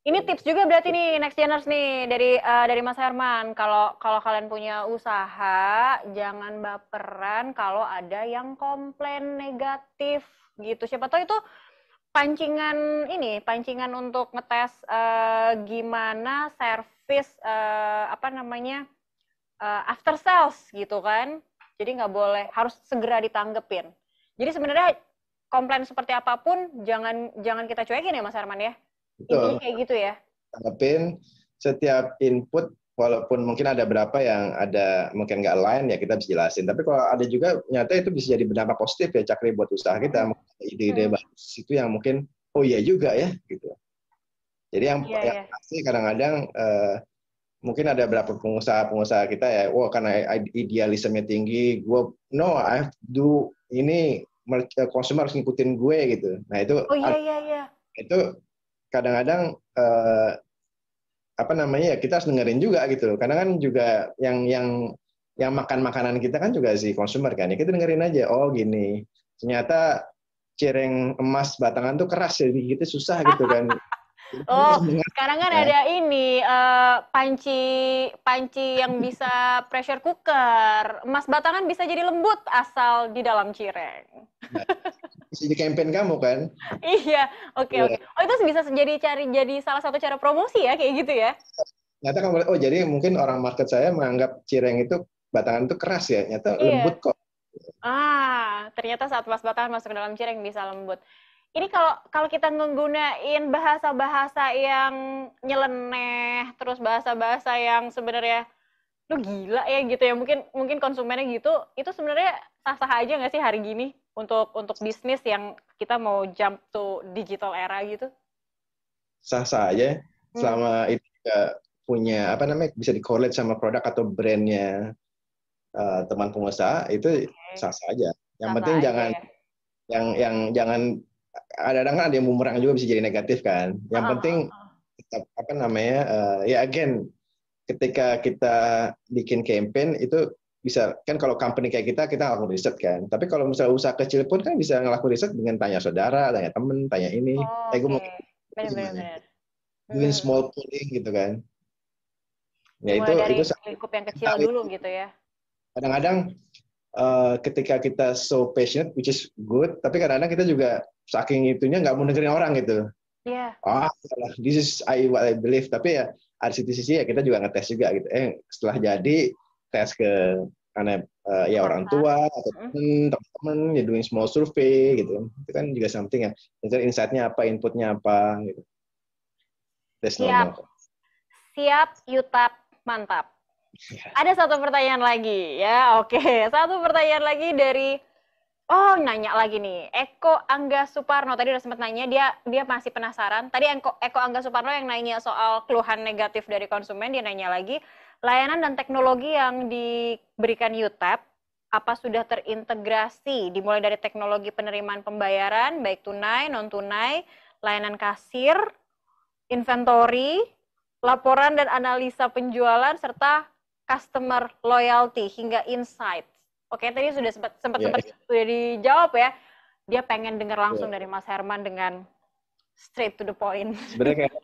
Ini tips juga berarti nih next geners nih dari uh, dari Mas Herman. Kalau kalau kalian punya usaha, jangan baperan kalau ada yang komplain negatif gitu. Siapa tahu itu pancingan ini pancingan untuk ngetes uh, gimana service uh, apa namanya uh, after sales gitu kan jadi nggak boleh harus segera ditanggepin jadi sebenarnya komplain seperti apapun jangan jangan kita cuekin ya Mas Arman ya Betul. kayak gitu ya tanggepin setiap input walaupun mungkin ada berapa yang ada mungkin nggak lain ya kita bisa jelasin. Tapi kalau ada juga nyata itu bisa jadi berdampak positif ya cakri buat usaha kita. Hmm. Ide-ide hmm. bagus itu yang mungkin oh iya juga ya gitu. Jadi yang, yeah, yang yeah. pasti kadang-kadang uh, mungkin ada berapa pengusaha-pengusaha kita ya, wah karena idealismenya tinggi, gue no I have to do ini konsumer eh, harus ngikutin gue gitu. Nah itu oh, yeah, yeah, Yeah. itu kadang-kadang uh, apa namanya ya kita harus dengerin juga gitu loh. Karena kan juga yang yang yang makan makanan kita kan juga si konsumer kan. Ya kita dengerin aja. Oh gini. Ternyata cireng emas batangan tuh keras jadi ya, kita susah gitu kan. Oh, iya. sekarang kan iya. ada ini uh, panci panci yang bisa pressure cooker. mas batangan bisa jadi lembut asal di dalam cireng. Bisa di campaign kamu kan? iya, oke okay, iya. yeah. oke. Okay. Oh itu bisa jadi cari jadi salah satu cara promosi ya kayak gitu ya? Nyata kamu oh jadi mungkin orang market saya menganggap cireng itu batangan itu keras ya, nyata yeah. lembut kok. Ah, ternyata saat mas batangan masuk ke dalam cireng bisa lembut ini kalau kalau kita menggunakan bahasa-bahasa yang nyeleneh, terus bahasa-bahasa yang sebenarnya lu gila ya gitu ya mungkin mungkin konsumennya gitu itu sebenarnya sah-sah aja nggak sih hari gini untuk untuk bisnis yang kita mau jump to digital era gitu sah-sah aja ya. hmm. selama itu punya apa namanya bisa di sama produk atau brandnya uh, teman pengusaha itu okay. sah-sah aja yang sah penting aja jangan ya? yang yang jangan kadang-kadang kan ada yang bumerang juga bisa jadi negatif kan. Yang ah, penting ah, ah. tetap apa namanya uh, ya again ketika kita bikin campaign itu bisa kan kalau company kayak kita kita ngelakuin riset kan tapi kalau misalnya usaha kecil pun kan bisa ngelakuin riset dengan tanya saudara tanya temen tanya ini oh, eh gue mau gimana doing bener. Hmm. small polling gitu kan ya Mulai itu dari itu lingkup yang kecil nah, dulu dulu gitu ya kadang-kadang uh, ketika kita so passionate which is good tapi kadang-kadang kita juga saking itunya nggak mau dengerin orang gitu. Yeah. Iya. Oh, this is I what I believe. Tapi ya ada sisi-sisi ya kita juga ngetes juga gitu. Eh setelah jadi tes ke karena uh, eh, ya orang tua atau temen-temen, ya doing small survey gitu kan. itu kan juga something ya misal insightnya apa inputnya apa gitu That's siap normal. siap Yutap mantap ada satu pertanyaan lagi ya oke okay. satu pertanyaan lagi dari Oh, nanya lagi nih. Eko Angga Suparno tadi udah sempat nanya, dia dia masih penasaran. Tadi Eko, Eko Angga Suparno yang nanya soal keluhan negatif dari konsumen, dia nanya lagi, layanan dan teknologi yang diberikan UTAP apa sudah terintegrasi dimulai dari teknologi penerimaan pembayaran baik tunai, non tunai, layanan kasir, inventory, laporan dan analisa penjualan serta customer loyalty hingga insight Oke, tadi sudah sempat sempat yeah, sempat yeah. sudah dijawab ya. Dia pengen dengar langsung yeah. dari Mas Herman dengan straight to the point. Sebenarnya kayak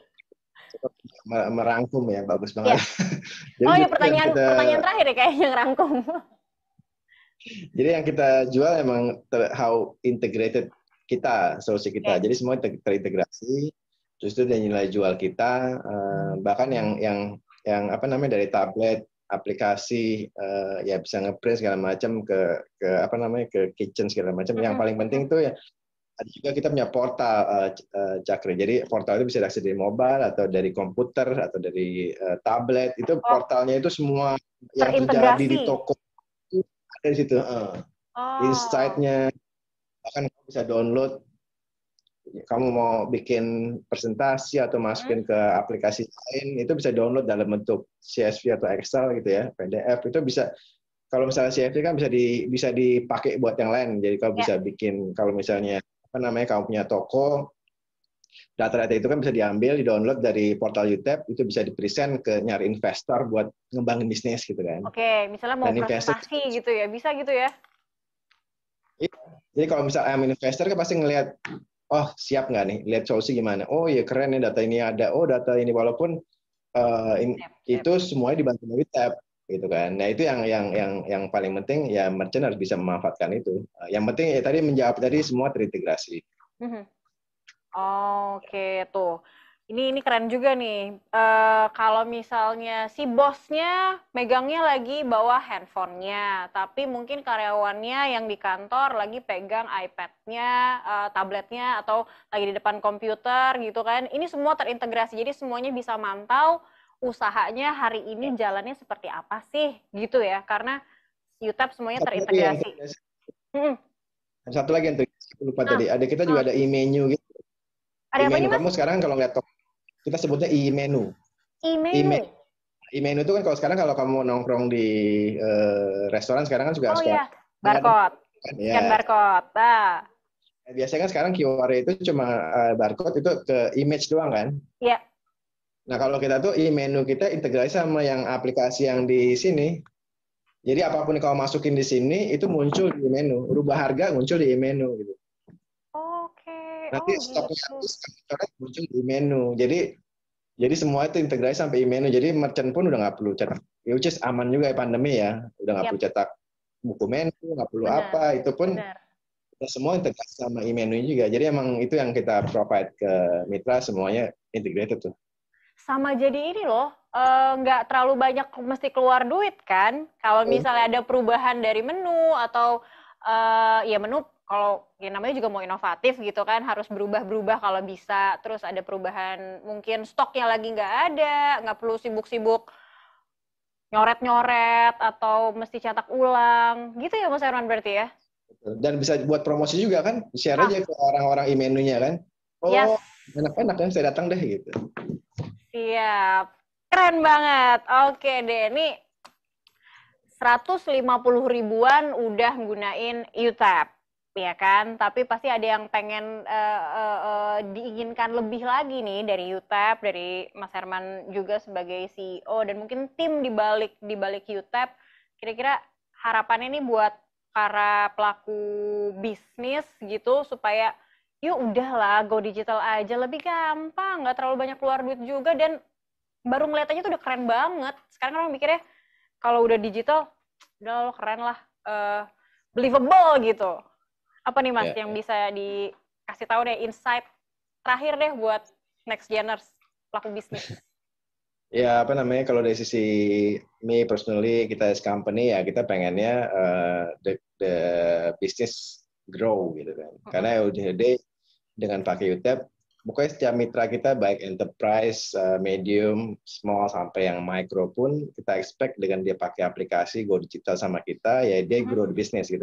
merangkum ya, bagus banget. Yeah. Jadi oh, ya pertanyaan kita, pertanyaan terakhir ya kayaknya ngerangkum. Jadi yang kita jual emang ter, how integrated kita solusi kita. Okay. Iya. Jadi semua ter, terintegrasi. Terus itu dari nilai jual kita, uh, bahkan yang yang yang apa namanya dari tablet aplikasi uh, ya bisa ngeprint segala macam ke ke apa namanya ke kitchen segala macam. Yang paling penting tuh ya ada juga kita punya portal uh, uh, Jadi portal itu bisa diakses dari mobile atau dari komputer atau dari uh, tablet. Itu oh. portalnya itu semua yang terjadi di toko itu ada di situ. Uh. Oh. Insight-nya bahkan bisa download kamu mau bikin presentasi atau masukin hmm. ke aplikasi lain itu bisa download dalam bentuk CSV atau Excel gitu ya PDF itu bisa kalau misalnya CSV kan bisa di bisa dipakai buat yang lain jadi kalau yeah. bisa bikin kalau misalnya apa namanya kamu punya toko data-data itu kan bisa diambil, di-download dari portal UTEP, itu bisa dipresent ke nyari investor buat ngembangin bisnis gitu kan. Oke, misalnya mau Dan presentasi gitu ya, bisa gitu ya? Iya. Jadi kalau misalnya I'm investor kan pasti ngelihat oh siap nggak nih lihat solusi gimana oh iya keren nih ya, data ini ada oh data ini walaupun uh, in, tap, tap. itu semuanya dibantu dari tab gitu kan nah itu yang yang yang yang paling penting ya merchant harus bisa memanfaatkan itu eh, yang penting ya tadi menjawab tadi semua terintegrasi mhm. oke okay. tuh ini ini keren juga nih. Uh, kalau misalnya si bosnya megangnya lagi bawa handphonenya, tapi mungkin karyawannya yang di kantor lagi pegang iPad-nya, uh, tabletnya atau lagi di depan komputer gitu kan. Ini semua terintegrasi, jadi semuanya bisa mantau usahanya hari ini ya. jalannya seperti apa sih gitu ya. Karena UTAP semuanya Satu terintegrasi. Yang... Hmm. Satu lagi yang lupa nah, tadi, ada kita juga nah. ada e-menu gitu ada apa menu kamu sekarang kalau nggak tahu, kita sebutnya e-menu. E-menu. E-menu itu kan kalau sekarang kalau kamu nongkrong di uh, restoran sekarang kan juga oh, harus iya. barcode. Kan, ya. barcode. Nah. Biasanya kan sekarang QR itu cuma uh, barcode itu ke image doang kan? Iya. Nah, kalau kita tuh e-menu kita integrasi sama yang aplikasi yang di sini. Jadi apapun yang kamu masukin di sini itu muncul di menu, rubah harga muncul di menu gitu nanti oh, stoknya gitu. itu iya. sekarang muncul di menu jadi jadi semua itu integrasi sampai di menu jadi merchant pun udah nggak perlu cetak ya which is aman juga ya pandemi ya udah nggak yep. Iya. perlu cetak buku menu nggak perlu benar, apa itu pun benar. semua integrasi sama e-menu juga jadi emang itu yang kita provide ke mitra semuanya integrated tuh sama jadi ini loh eh, nggak uh, terlalu banyak mesti keluar duit kan kalau iya. misalnya ada perubahan dari menu atau uh, ya menu kalau ya namanya juga mau inovatif gitu kan harus berubah-berubah kalau bisa terus ada perubahan mungkin stoknya lagi nggak ada nggak perlu sibuk-sibuk nyoret-nyoret atau mesti cetak ulang gitu ya Mas Herman berarti ya dan bisa buat promosi juga kan share ah. aja ke orang-orang e kan oh enak enak yes. kan saya datang deh gitu siap keren banget oke deh ini 150 ribuan udah nggunain YouTube Ya kan, tapi pasti ada yang pengen uh, uh, uh, diinginkan lebih lagi nih dari UTEP, dari Mas Herman juga sebagai CEO dan mungkin tim di balik di balik UTEP. Kira-kira harapannya ini buat para pelaku bisnis gitu supaya yuk udahlah go digital aja lebih gampang, nggak terlalu banyak keluar duit juga dan baru ngeliatannya tuh udah keren banget. Sekarang orang mikirnya kalau udah digital, udah lo keren lah, uh, believable gitu apa nih Mas yeah, yang ya. bisa dikasih tahu deh insight terakhir deh buat next geners pelaku bisnis? ya apa namanya kalau dari sisi me personally kita as company ya kita pengennya uh, the, the business grow gitu kan. Mm-hmm. Karena deh dengan pakai UTEP pokoknya setiap mitra kita baik enterprise, eh, medium, small sampai yang micro pun kita expect dengan dia pakai aplikasi Go Digital sama kita ya dia grow the business gitu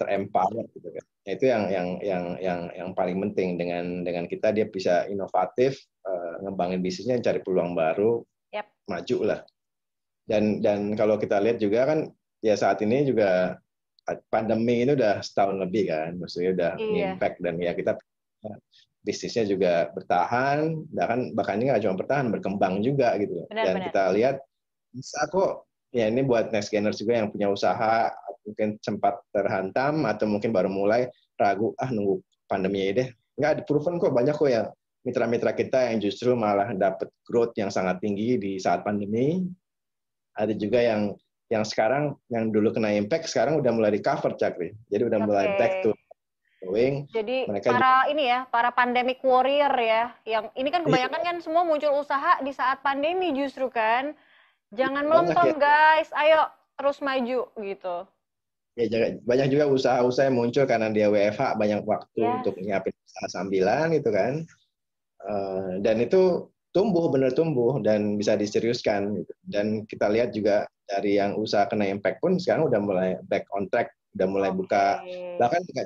terempower gitu kan. Nah, itu yang yang yang yang yang paling penting dengan dengan kita dia bisa inovatif, uh, ngembangin bisnisnya, cari peluang baru, yep. maju lah. Dan dan kalau kita lihat juga kan ya saat ini juga pandemi ini udah setahun lebih kan, maksudnya udah iya. impact dan ya kita bisnisnya juga bertahan, bahkan bahkan ini nggak cuma bertahan, berkembang juga gitu. Benar, dan benar. kita lihat bisa kok ya ini buat next generation juga yang punya usaha mungkin sempat terhantam atau mungkin baru mulai ragu ah nunggu pandemi deh nggak proven kok banyak kok ya mitra-mitra kita yang justru malah dapat growth yang sangat tinggi di saat pandemi ada juga yang yang sekarang yang dulu kena impact sekarang udah mulai recover cakri jadi udah okay. mulai back to going jadi mereka para juga... ini ya para pandemic warrior ya yang ini kan iya. kebanyakan kan semua muncul usaha di saat pandemi justru kan jangan melompong ya. guys ayo terus maju gitu ya banyak juga usaha-usaha yang muncul karena dia WFH banyak waktu yeah. untuk nyiapin usaha sambilan gitu kan uh, dan itu tumbuh benar tumbuh dan bisa diseriuskan gitu. dan kita lihat juga dari yang usaha kena impact pun sekarang udah mulai back on track udah mulai okay. buka bahkan buka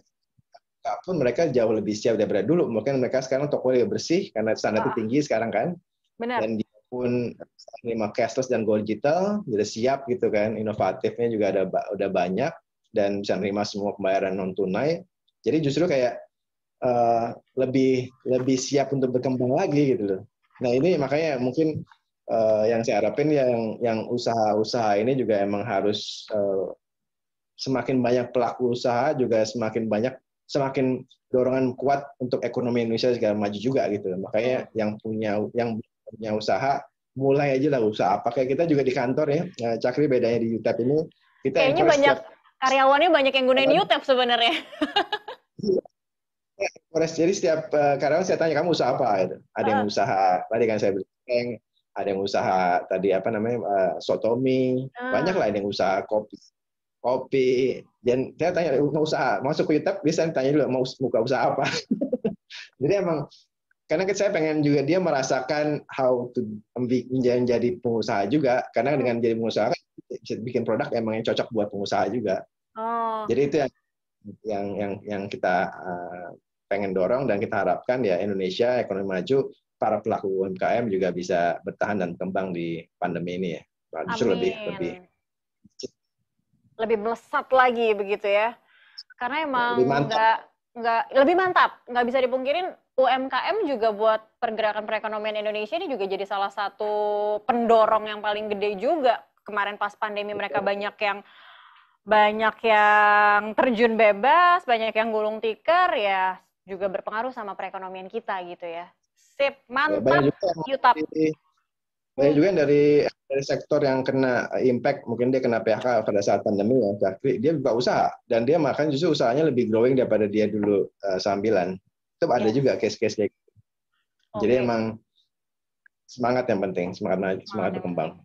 pun mereka jauh lebih siap daripada dulu mungkin mereka sekarang toko lebih bersih karena standar itu tinggi sekarang kan benar. dan dia pun lima cashless dan gold digital sudah siap gitu kan inovatifnya juga ada udah banyak dan bisa menerima semua pembayaran non tunai. Jadi justru kayak uh, lebih lebih siap untuk berkembang lagi gitu loh. Nah ini makanya mungkin uh, yang saya harapin ya, yang yang usaha-usaha ini juga emang harus uh, semakin banyak pelaku usaha juga semakin banyak semakin dorongan kuat untuk ekonomi Indonesia segala maju juga gitu loh. Makanya yang punya yang punya usaha mulai aja lah usaha Pakai kita juga di kantor ya. Nah, Cakri bedanya di YouTube ini kita kayaknya banyak Karyawannya banyak yang gunain iya. YouTube sebenarnya. Iya. Jadi setiap uh, karyawan saya tanya kamu usaha apa? Gitu. Ada yang ah. usaha tadi kan saya bilang, ada yang usaha tadi apa namanya uh, eh, sotomi, ah. banyak lah ada yang usaha kopi, kopi. Dan saya tanya mau usaha, masuk ke YouTube, bisa tanya dulu mau buka usaha apa. Jadi emang karena saya pengen juga dia merasakan how to menjadi pengusaha juga karena dengan jadi pengusaha kan bikin produk emang yang cocok buat pengusaha juga. Oh. Jadi itu yang yang yang, yang kita uh, pengen dorong dan kita harapkan ya Indonesia ekonomi maju para pelaku UMKM juga bisa bertahan dan berkembang di pandemi ini ya. Justru lebih lebih lebih melesat lagi begitu ya. Karena emang nggak nggak lebih mantap, nggak bisa dipungkirin UMKM juga buat pergerakan perekonomian Indonesia ini juga jadi salah satu pendorong yang paling gede juga kemarin pas pandemi mereka banyak yang banyak yang terjun bebas, banyak yang gulung tikar ya juga berpengaruh sama perekonomian kita gitu ya. Sip, ya, mantap. Yutap. Banyak juga yang dari dari sektor yang kena impact, mungkin dia kena PHK pada saat pandemi ya, tapi dia buka usaha dan dia makan justru usahanya lebih growing daripada dia dulu uh, sambilan. Itu ada ya. juga case-case kayak gitu. Okay. Jadi emang semangat yang penting, semangat semangat berkembang.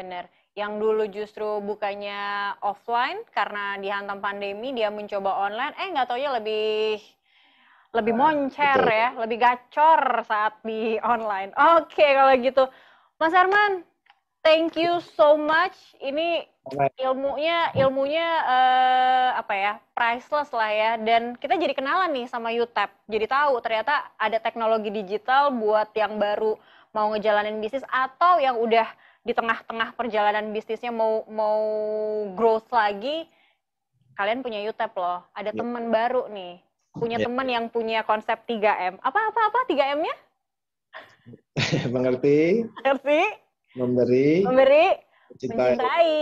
Benar yang dulu justru bukannya offline karena dihantam pandemi dia mencoba online eh nggak ya lebih lebih ah, moncer Betul. ya lebih gacor saat di online oke okay, kalau gitu Mas Arman thank you so much ini ilmunya ilmunya uh, apa ya priceless lah ya dan kita jadi kenalan nih sama UTEP jadi tahu ternyata ada teknologi digital buat yang baru mau ngejalanin bisnis atau yang udah di tengah-tengah perjalanan bisnisnya mau mau growth lagi kalian punya UTEP loh ada yeah. teman baru nih punya yeah. teman yang punya konsep 3M apa apa apa 3M-nya mengerti mengerti memberi memberi mencintai, mencintai.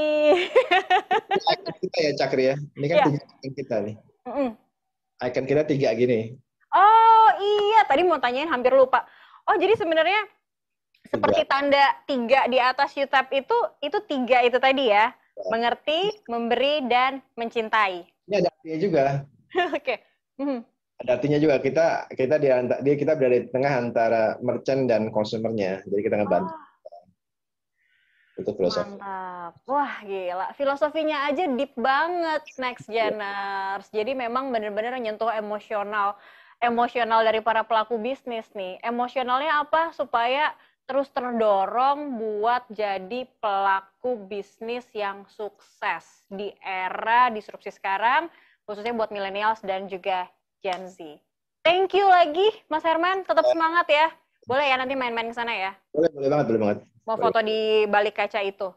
kita ya cakri ya ini kan yeah. tiga kita nih mm -mm. icon kita tiga gini oh iya tadi mau tanyain hampir lupa oh jadi sebenarnya seperti tanda tiga di atas YouTube itu itu tiga itu tadi ya mengerti memberi dan mencintai ini ada artinya juga oke okay. Hmm. ada artinya juga kita kita di dia kita berada di tengah antara merchant dan konsumennya jadi kita ngebantu oh. itu filosofi Mantap. wah gila filosofinya aja deep banget next geners jadi memang benar-benar nyentuh emosional emosional dari para pelaku bisnis nih emosionalnya apa supaya terus terdorong buat jadi pelaku bisnis yang sukses di era disrupsi sekarang, khususnya buat millennials dan juga Gen Z. Thank you lagi, Mas Herman. Tetap semangat ya. Boleh ya nanti main-main ke sana ya? Boleh, boleh banget, boleh banget. Mau boleh. foto di balik kaca itu.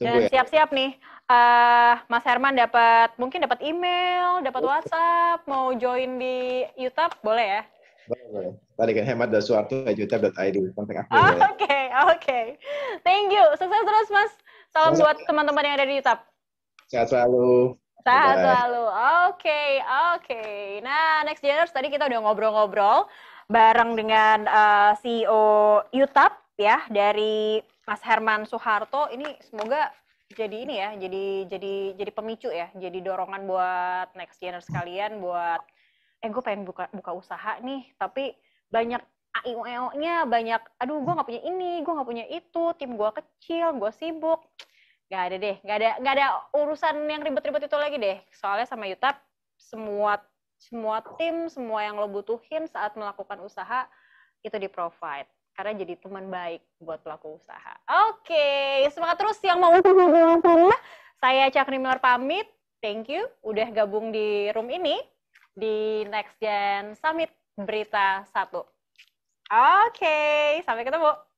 Dan ya. siap-siap nih, uh, Mas Herman dapat mungkin dapat email, dapat WhatsApp, mau join di YouTube, boleh ya? Boleh. kan hemat dan suarto eh, Kontak aku. Oke, oke. Okay, Thank you. Sukses terus, Mas. Salam buat teman-teman yang ada di YouTube. Sehat selalu. Sehat selalu. Oke, okay, oke. Okay. Nah, next geners tadi kita udah ngobrol-ngobrol bareng dengan uh, eh, CEO Yutab ya dari Mas Herman Soeharto. Ini semoga jadi ini ya, jadi jadi jadi pemicu ya, jadi dorongan buat next geners sekalian buat eh gue pengen buka buka usaha nih tapi banyak AIO-nya e banyak aduh gue nggak punya ini gue nggak punya itu tim gue kecil gue sibuk nggak ada deh nggak ada nggak ada urusan yang ribet-ribet itu lagi deh soalnya sama Yutap semua semua tim semua yang lo butuhin saat melakukan usaha itu di provide karena jadi teman baik buat pelaku usaha oke okay. semangat terus yang mau saya Cakri Miller pamit thank you udah gabung di room ini di Next Gen Summit Berita 1. Oke, okay, sampai ketemu.